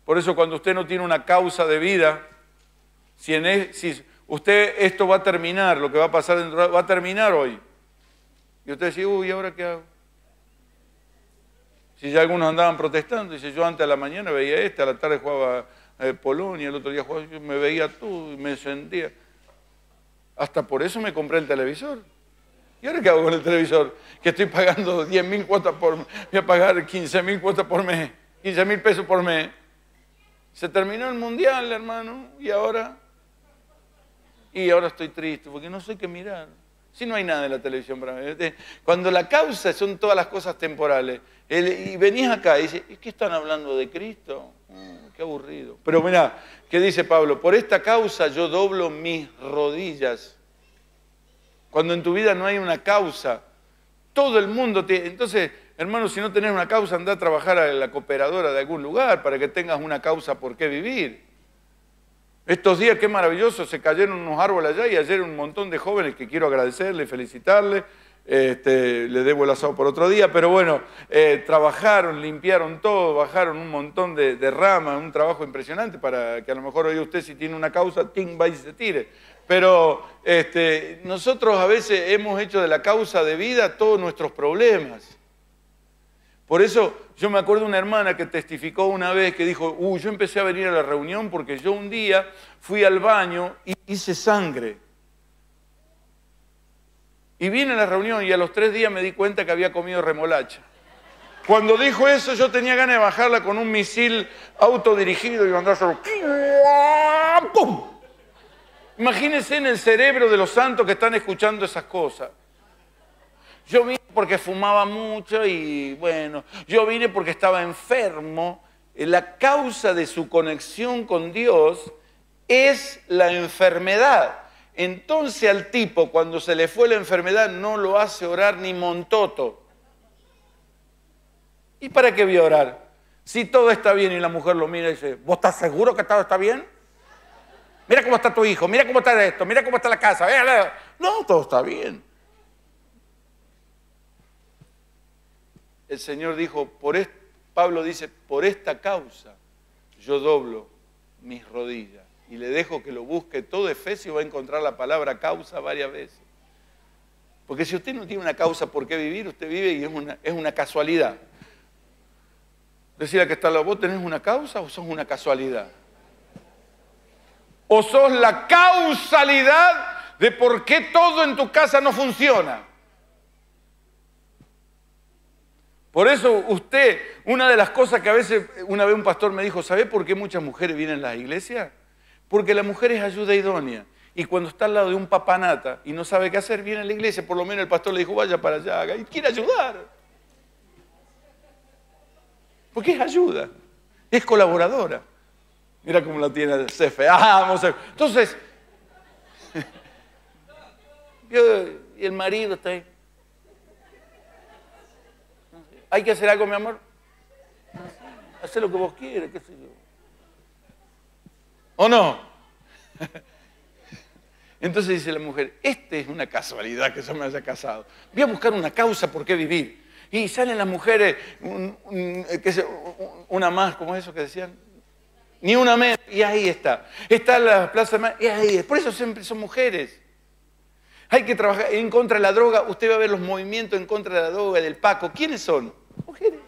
Por eso cuando usted no tiene una causa de vida, si, en usted esto va a terminar, lo que va a pasar dentro, va a terminar hoy. Y usted dice, uy, ¿y ahora qué hago? Si ya algunos andaban protestando, dice, yo antes a la mañana veía este, a la tarde jugaba eh, Polonia, el otro día jugaba, me veía tú y me sentía. Hasta por eso me compré el televisor. ¿Y ahora qué hago con el televisor? Que estoy pagando 10.000 mil cuotas por mes. Voy a pagar 15.000 mil cuotas por mes. 15.000 mil pesos por mes. Se terminó el mundial, hermano. ¿Y ahora? Y ahora estoy triste porque no sé qué mirar. Si no hay nada en la televisión para mí. Este, cuando la causa son todas las cosas temporales. y venís acá y dices, ¿y qué están hablando de Cristo? Mm, qué aburrido. Pero mira, ¿qué dice Pablo? Por esta causa yo doblo mis rodillas cuando en tu vida no hay una causa, todo el mundo tiene... Entonces, hermano, si no tenés una causa, anda a trabajar a la cooperadora de algún lugar para que tengas una causa por qué vivir. Estos días, qué maravilloso, se cayeron unos árboles allá y ayer un montón de jóvenes que quiero agradecerle, felicitarle. Este, le debo el asado por otro día, pero bueno, eh, trabajaron, limpiaron todo, bajaron un montón de, de ramas, un trabajo impresionante para que a lo mejor hoy usted si tiene una causa, ting, va y se tire. Pero este, nosotros a veces hemos hecho de la causa de vida todos nuestros problemas. Por eso yo me acuerdo de una hermana que testificó una vez que dijo, uh, yo empecé a venir a la reunión porque yo un día fui al baño y hice sangre. Y vine a la reunión y a los tres días me di cuenta que había comido remolacha. Cuando dijo eso yo tenía ganas de bajarla con un misil autodirigido y mandárselo ¡pum! Imagínense en el cerebro de los santos que están escuchando esas cosas. Yo vine porque fumaba mucho y bueno, yo vine porque estaba enfermo. Eh, la causa de su conexión con Dios es la enfermedad. Entonces al tipo cuando se le fue la enfermedad no lo hace orar ni montoto. ¿Y para qué voy orar? Si todo está bien y la mujer lo mira y dice, ¿vos estás seguro que todo está bien? Mira cómo está tu hijo, mira cómo está esto, mira cómo está la casa. No, todo está bien. El Señor dijo, por Pablo dice, por esta causa yo doblo mis rodillas y le dejo que lo busque. Todo Efesio va a encontrar la palabra causa varias veces. Porque si usted no tiene una causa por qué vivir, usted vive y es una, es una casualidad. Decía que está la vos, ¿tenés una causa o sos una casualidad? o sos la causalidad de por qué todo en tu casa no funciona. Por eso usted, una de las cosas que a veces, una vez un pastor me dijo, ¿sabe por qué muchas mujeres vienen a la iglesia? Porque la mujer es ayuda idónea. Y cuando está al lado de un papanata y no sabe qué hacer, viene a la iglesia. Por lo menos el pastor le dijo, vaya para allá, y quiere ayudar. Porque es ayuda, es colaboradora. Mira cómo la tiene el jefe. Ah, Entonces, y el marido está ahí. ¿Hay que hacer algo, mi amor? Hacer lo que vos quieras, qué sé yo. ¿O no? Entonces dice la mujer, esta es una casualidad que yo me haya casado. Voy a buscar una causa por qué vivir. Y salen las mujeres, una más, como eso que decían, ni una amén. Y ahí está. Está la plaza de... Y ahí es. Por eso siempre son mujeres. Hay que trabajar en contra de la droga. Usted va a ver los movimientos en contra de la droga, del paco. ¿Quiénes son? Mujeres.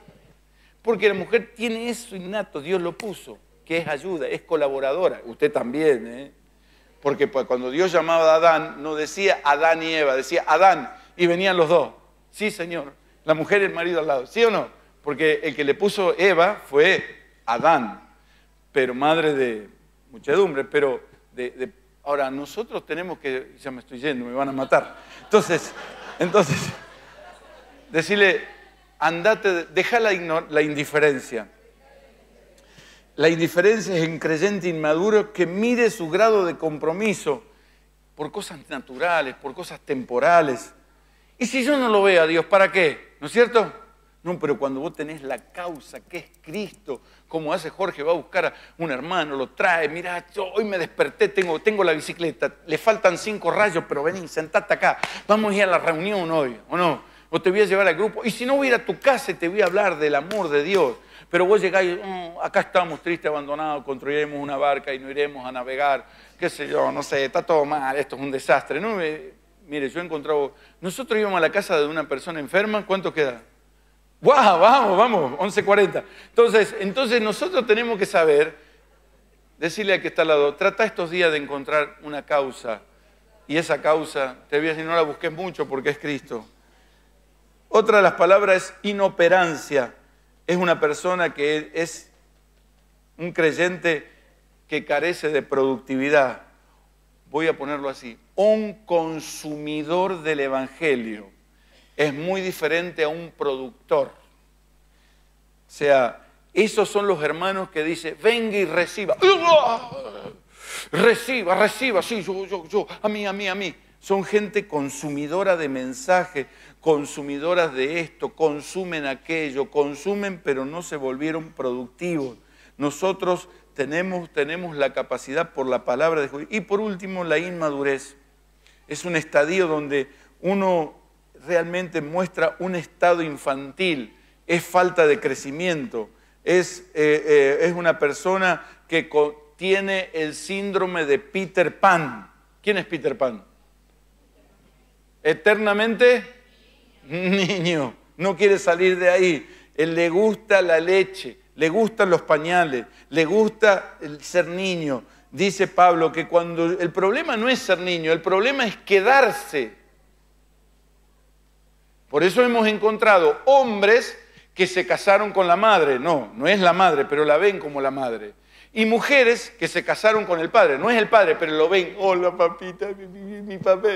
Porque la mujer tiene eso innato. Dios lo puso. Que es ayuda, es colaboradora. Usted también, ¿eh? Porque pues, cuando Dios llamaba a Adán, no decía Adán y Eva, decía Adán. Y venían los dos. Sí, señor. La mujer y el marido al lado. ¿Sí o no? Porque el que le puso Eva fue Adán pero madre de muchedumbre, pero de, ahora nosotros tenemos que, ya me estoy yendo, me van a matar. Entonces, entonces, decirle, andate, deja la, indiferencia. La indiferencia es en creyente inmaduro que mide su grado de compromiso por cosas naturales, por cosas temporales. Y si yo no lo veo a Dios, ¿para qué? ¿No es cierto? No, pero cuando vos tenés la causa, que es Cristo, como hace Jorge, va a buscar a un hermano, lo trae, mira, yo hoy me desperté, tengo, tengo la bicicleta, le faltan cinco rayos, pero vení, sentate acá, vamos a ir a la reunión hoy, ¿o no? O te voy a llevar al grupo, y si no voy a ir a tu casa y te voy a hablar del amor de Dios, pero vos llegás y mm, acá estamos tristes, abandonados, construiremos una barca y no iremos a navegar, qué sé yo, no sé, está todo mal, esto es un desastre, ¿no? Eh, mire, yo he encontrado, nosotros íbamos a la casa de una persona enferma, ¿cuánto queda? ¡Wow! Vamos, vamos, 11.40. Entonces, entonces nosotros tenemos que saber, decirle a que está al lado, trata estos días de encontrar una causa. Y esa causa, te voy a decir, no la busques mucho porque es Cristo. Otra de las palabras es inoperancia. Es una persona que es un creyente que carece de productividad. Voy a ponerlo así, un consumidor del Evangelio es muy diferente a un productor. O sea, esos son los hermanos que dicen, venga y reciba. Reciba, reciba, sí, yo, yo, yo, a mí, a mí, a mí. Son gente consumidora de mensaje, consumidoras de esto, consumen aquello, consumen pero no se volvieron productivos. Nosotros tenemos, tenemos la capacidad por la palabra de Dios. Y por último, la inmadurez. Es un estadio donde uno realmente muestra un estado infantil, es falta de crecimiento, es, eh, eh, es una persona que tiene el síndrome de Peter Pan. ¿Quién es Peter Pan? Eternamente niño, no quiere salir de ahí. Él le gusta la leche, le gustan los pañales, le gusta ser niño. Dice Pablo que cuando el problema no es ser niño, el problema es quedarse por eso hemos encontrado hombres que se casaron con la madre, no, no es la madre, pero la ven como la madre. Y mujeres que se casaron con el padre, no es el padre, pero lo ven, hola papita, mi, mi, papá.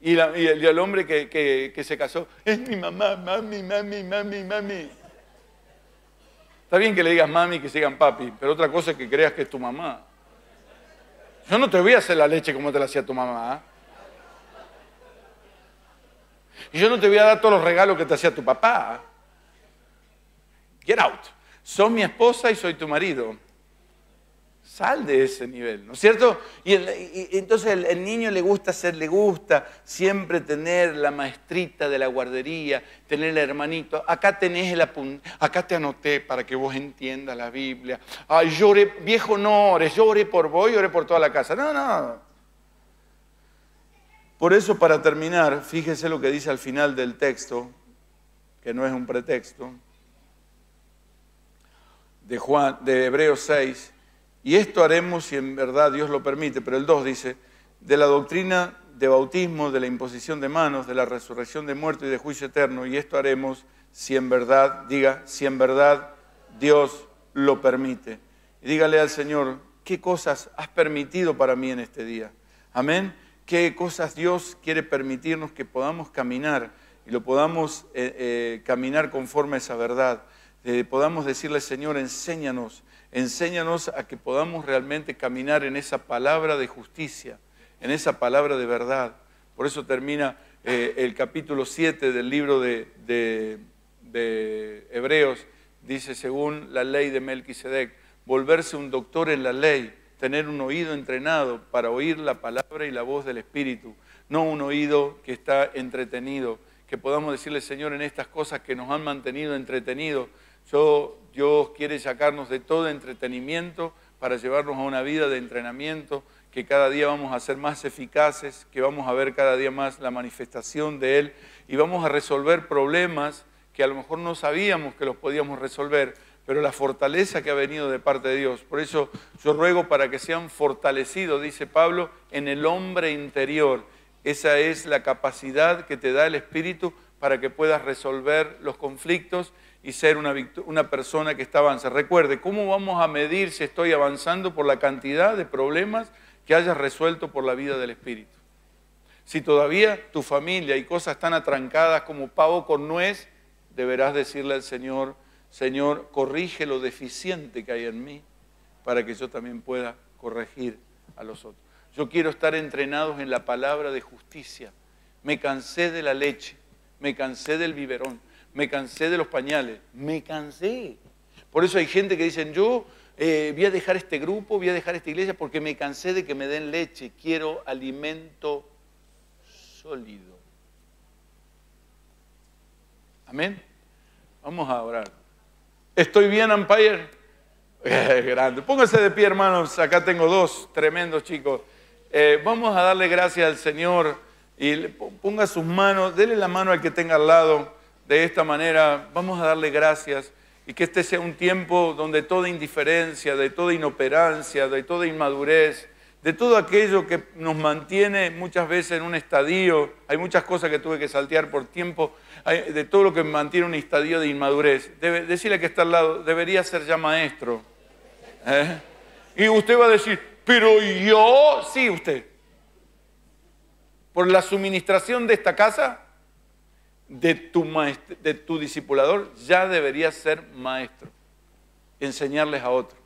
Y, el, hombre que, se casó, es mi mamá, mami, mami, mami, mami. Está bien que le digas mami, y que sigan papi, pero otra cosa es que creas que es tu mamá. Yo no te voy a hacer la leche como te la hacía tu mamá. ¿ah? Y yo no te voy a dar todos los regalos que te hacía tu papá. Get out. Son mi esposa y soy tu marido. Sal de ese nivel, ¿no es cierto? Y, entonces el, niño le gusta ser, le gusta siempre tener la maestrita de la guardería, tener el hermanito. Acá tenés el acá te anoté para que vos entiendas la Biblia. Ay, lloré, viejo no ores, yo oré por vos y oré por toda la casa. No, no, por eso, para terminar, fíjese lo que dice al final del texto, que no es un pretexto, de, Juan, de Hebreos 6, y esto haremos si en verdad Dios lo permite, pero el 2 dice, de la doctrina de bautismo, de la imposición de manos, de la resurrección de muerto y de juicio eterno, y esto haremos si en verdad, diga, si en verdad Dios lo permite. Y dígale al Señor, ¿qué cosas has permitido para mí en este día? Amén qué cosas Dios quiere permitirnos que podamos caminar y lo podamos eh, eh, caminar conforme a esa verdad. Eh, podamos decirle, Señor, enséñanos, enséñanos a que podamos realmente caminar en esa palabra de justicia, en esa palabra de verdad. Por eso termina el capítulo 7 del libro de, de Hebreos, dice, según la ley de Melquisedec, volverse un doctor en la ley tener un oído entrenado para oír la palabra y la voz del Espíritu, no un oído que está entretenido, que podamos decirle, Señor, en estas cosas que nos han mantenido entretenidos, yo, Dios quiere sacarnos de todo entretenimiento para llevarnos a una vida de entrenamiento, que cada día vamos a ser más eficaces, que vamos a ver cada día más la manifestación de Él y vamos a resolver problemas que a lo mejor no sabíamos que los podíamos resolver, pero la fortaleza que ha venido de parte de Dios. Por eso yo ruego para que sean fortalecidos, dice Pablo, en el hombre interior. Esa es la capacidad que te da el Espíritu para que puedas resolver los conflictos y ser una, persona que está avanza. Recuerde, ¿cómo vamos a medir si estoy avanzando por la cantidad de problemas que hayas resuelto por la vida del Espíritu? Si todavía tu familia y cosas están atrancadas como pavo con nuez, deberás decirle al Señor, Señor, corrige lo deficiente que hay en mí para que yo también pueda corregir a los otros. Yo quiero estar entrenados en la palabra de justicia. Me cansé de la leche, me cansé del biberón, me cansé de los pañales, me cansé. Por eso hay gente que dicen, yo eh, voy a dejar este grupo, voy a dejar esta iglesia porque me cansé de que me den leche, quiero alimento sólido. Amén. Vamos a orar. Estoy bien, Empire. Grande. Póngase de pie, hermanos. Acá tengo dos tremendos chicos. Eh, vamos a darle gracias al Señor y ponga sus manos, dele la mano al que tenga al lado. De esta manera, vamos a darle gracias y que este sea un tiempo donde toda indiferencia, de toda inoperancia, de toda inmadurez, de todo aquello que nos mantiene muchas veces en un estadio, hay muchas cosas que tuve que saltear por tiempo, de todo lo que mantiene un estadio de inmadurez. Debe, decirle que está al lado, debería ser ya maestro. ¿Eh? Y usted va a decir, pero yo, sí usted, por la suministración de esta casa, de tu, de tu discipulador, ya debería ser maestro, enseñarles a otros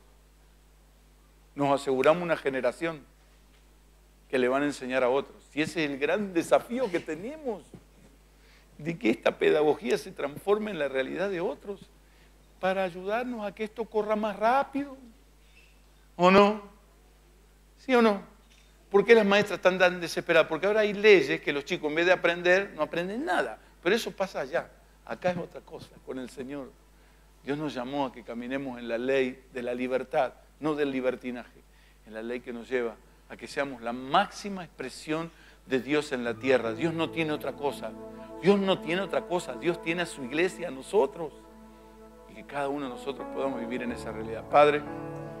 nos aseguramos una generación que le van a enseñar a otros. Y ese es el gran desafío que tenemos, de que esta pedagogía se transforme en la realidad de otros, para ayudarnos a que esto corra más rápido. ¿O no? ¿Sí o no? ¿Por qué las maestras están tan desesperadas? Porque ahora hay leyes que los chicos en vez de aprender, no aprenden nada. Pero eso pasa allá. Acá es otra cosa, con el Señor. Dios nos llamó a que caminemos en la ley de la libertad no del libertinaje, en la ley que nos lleva a que seamos la máxima expresión de Dios en la tierra. Dios no tiene otra cosa. Dios no tiene otra cosa. Dios tiene a su iglesia, a nosotros. Y que cada uno de nosotros podamos vivir en esa realidad. Padre,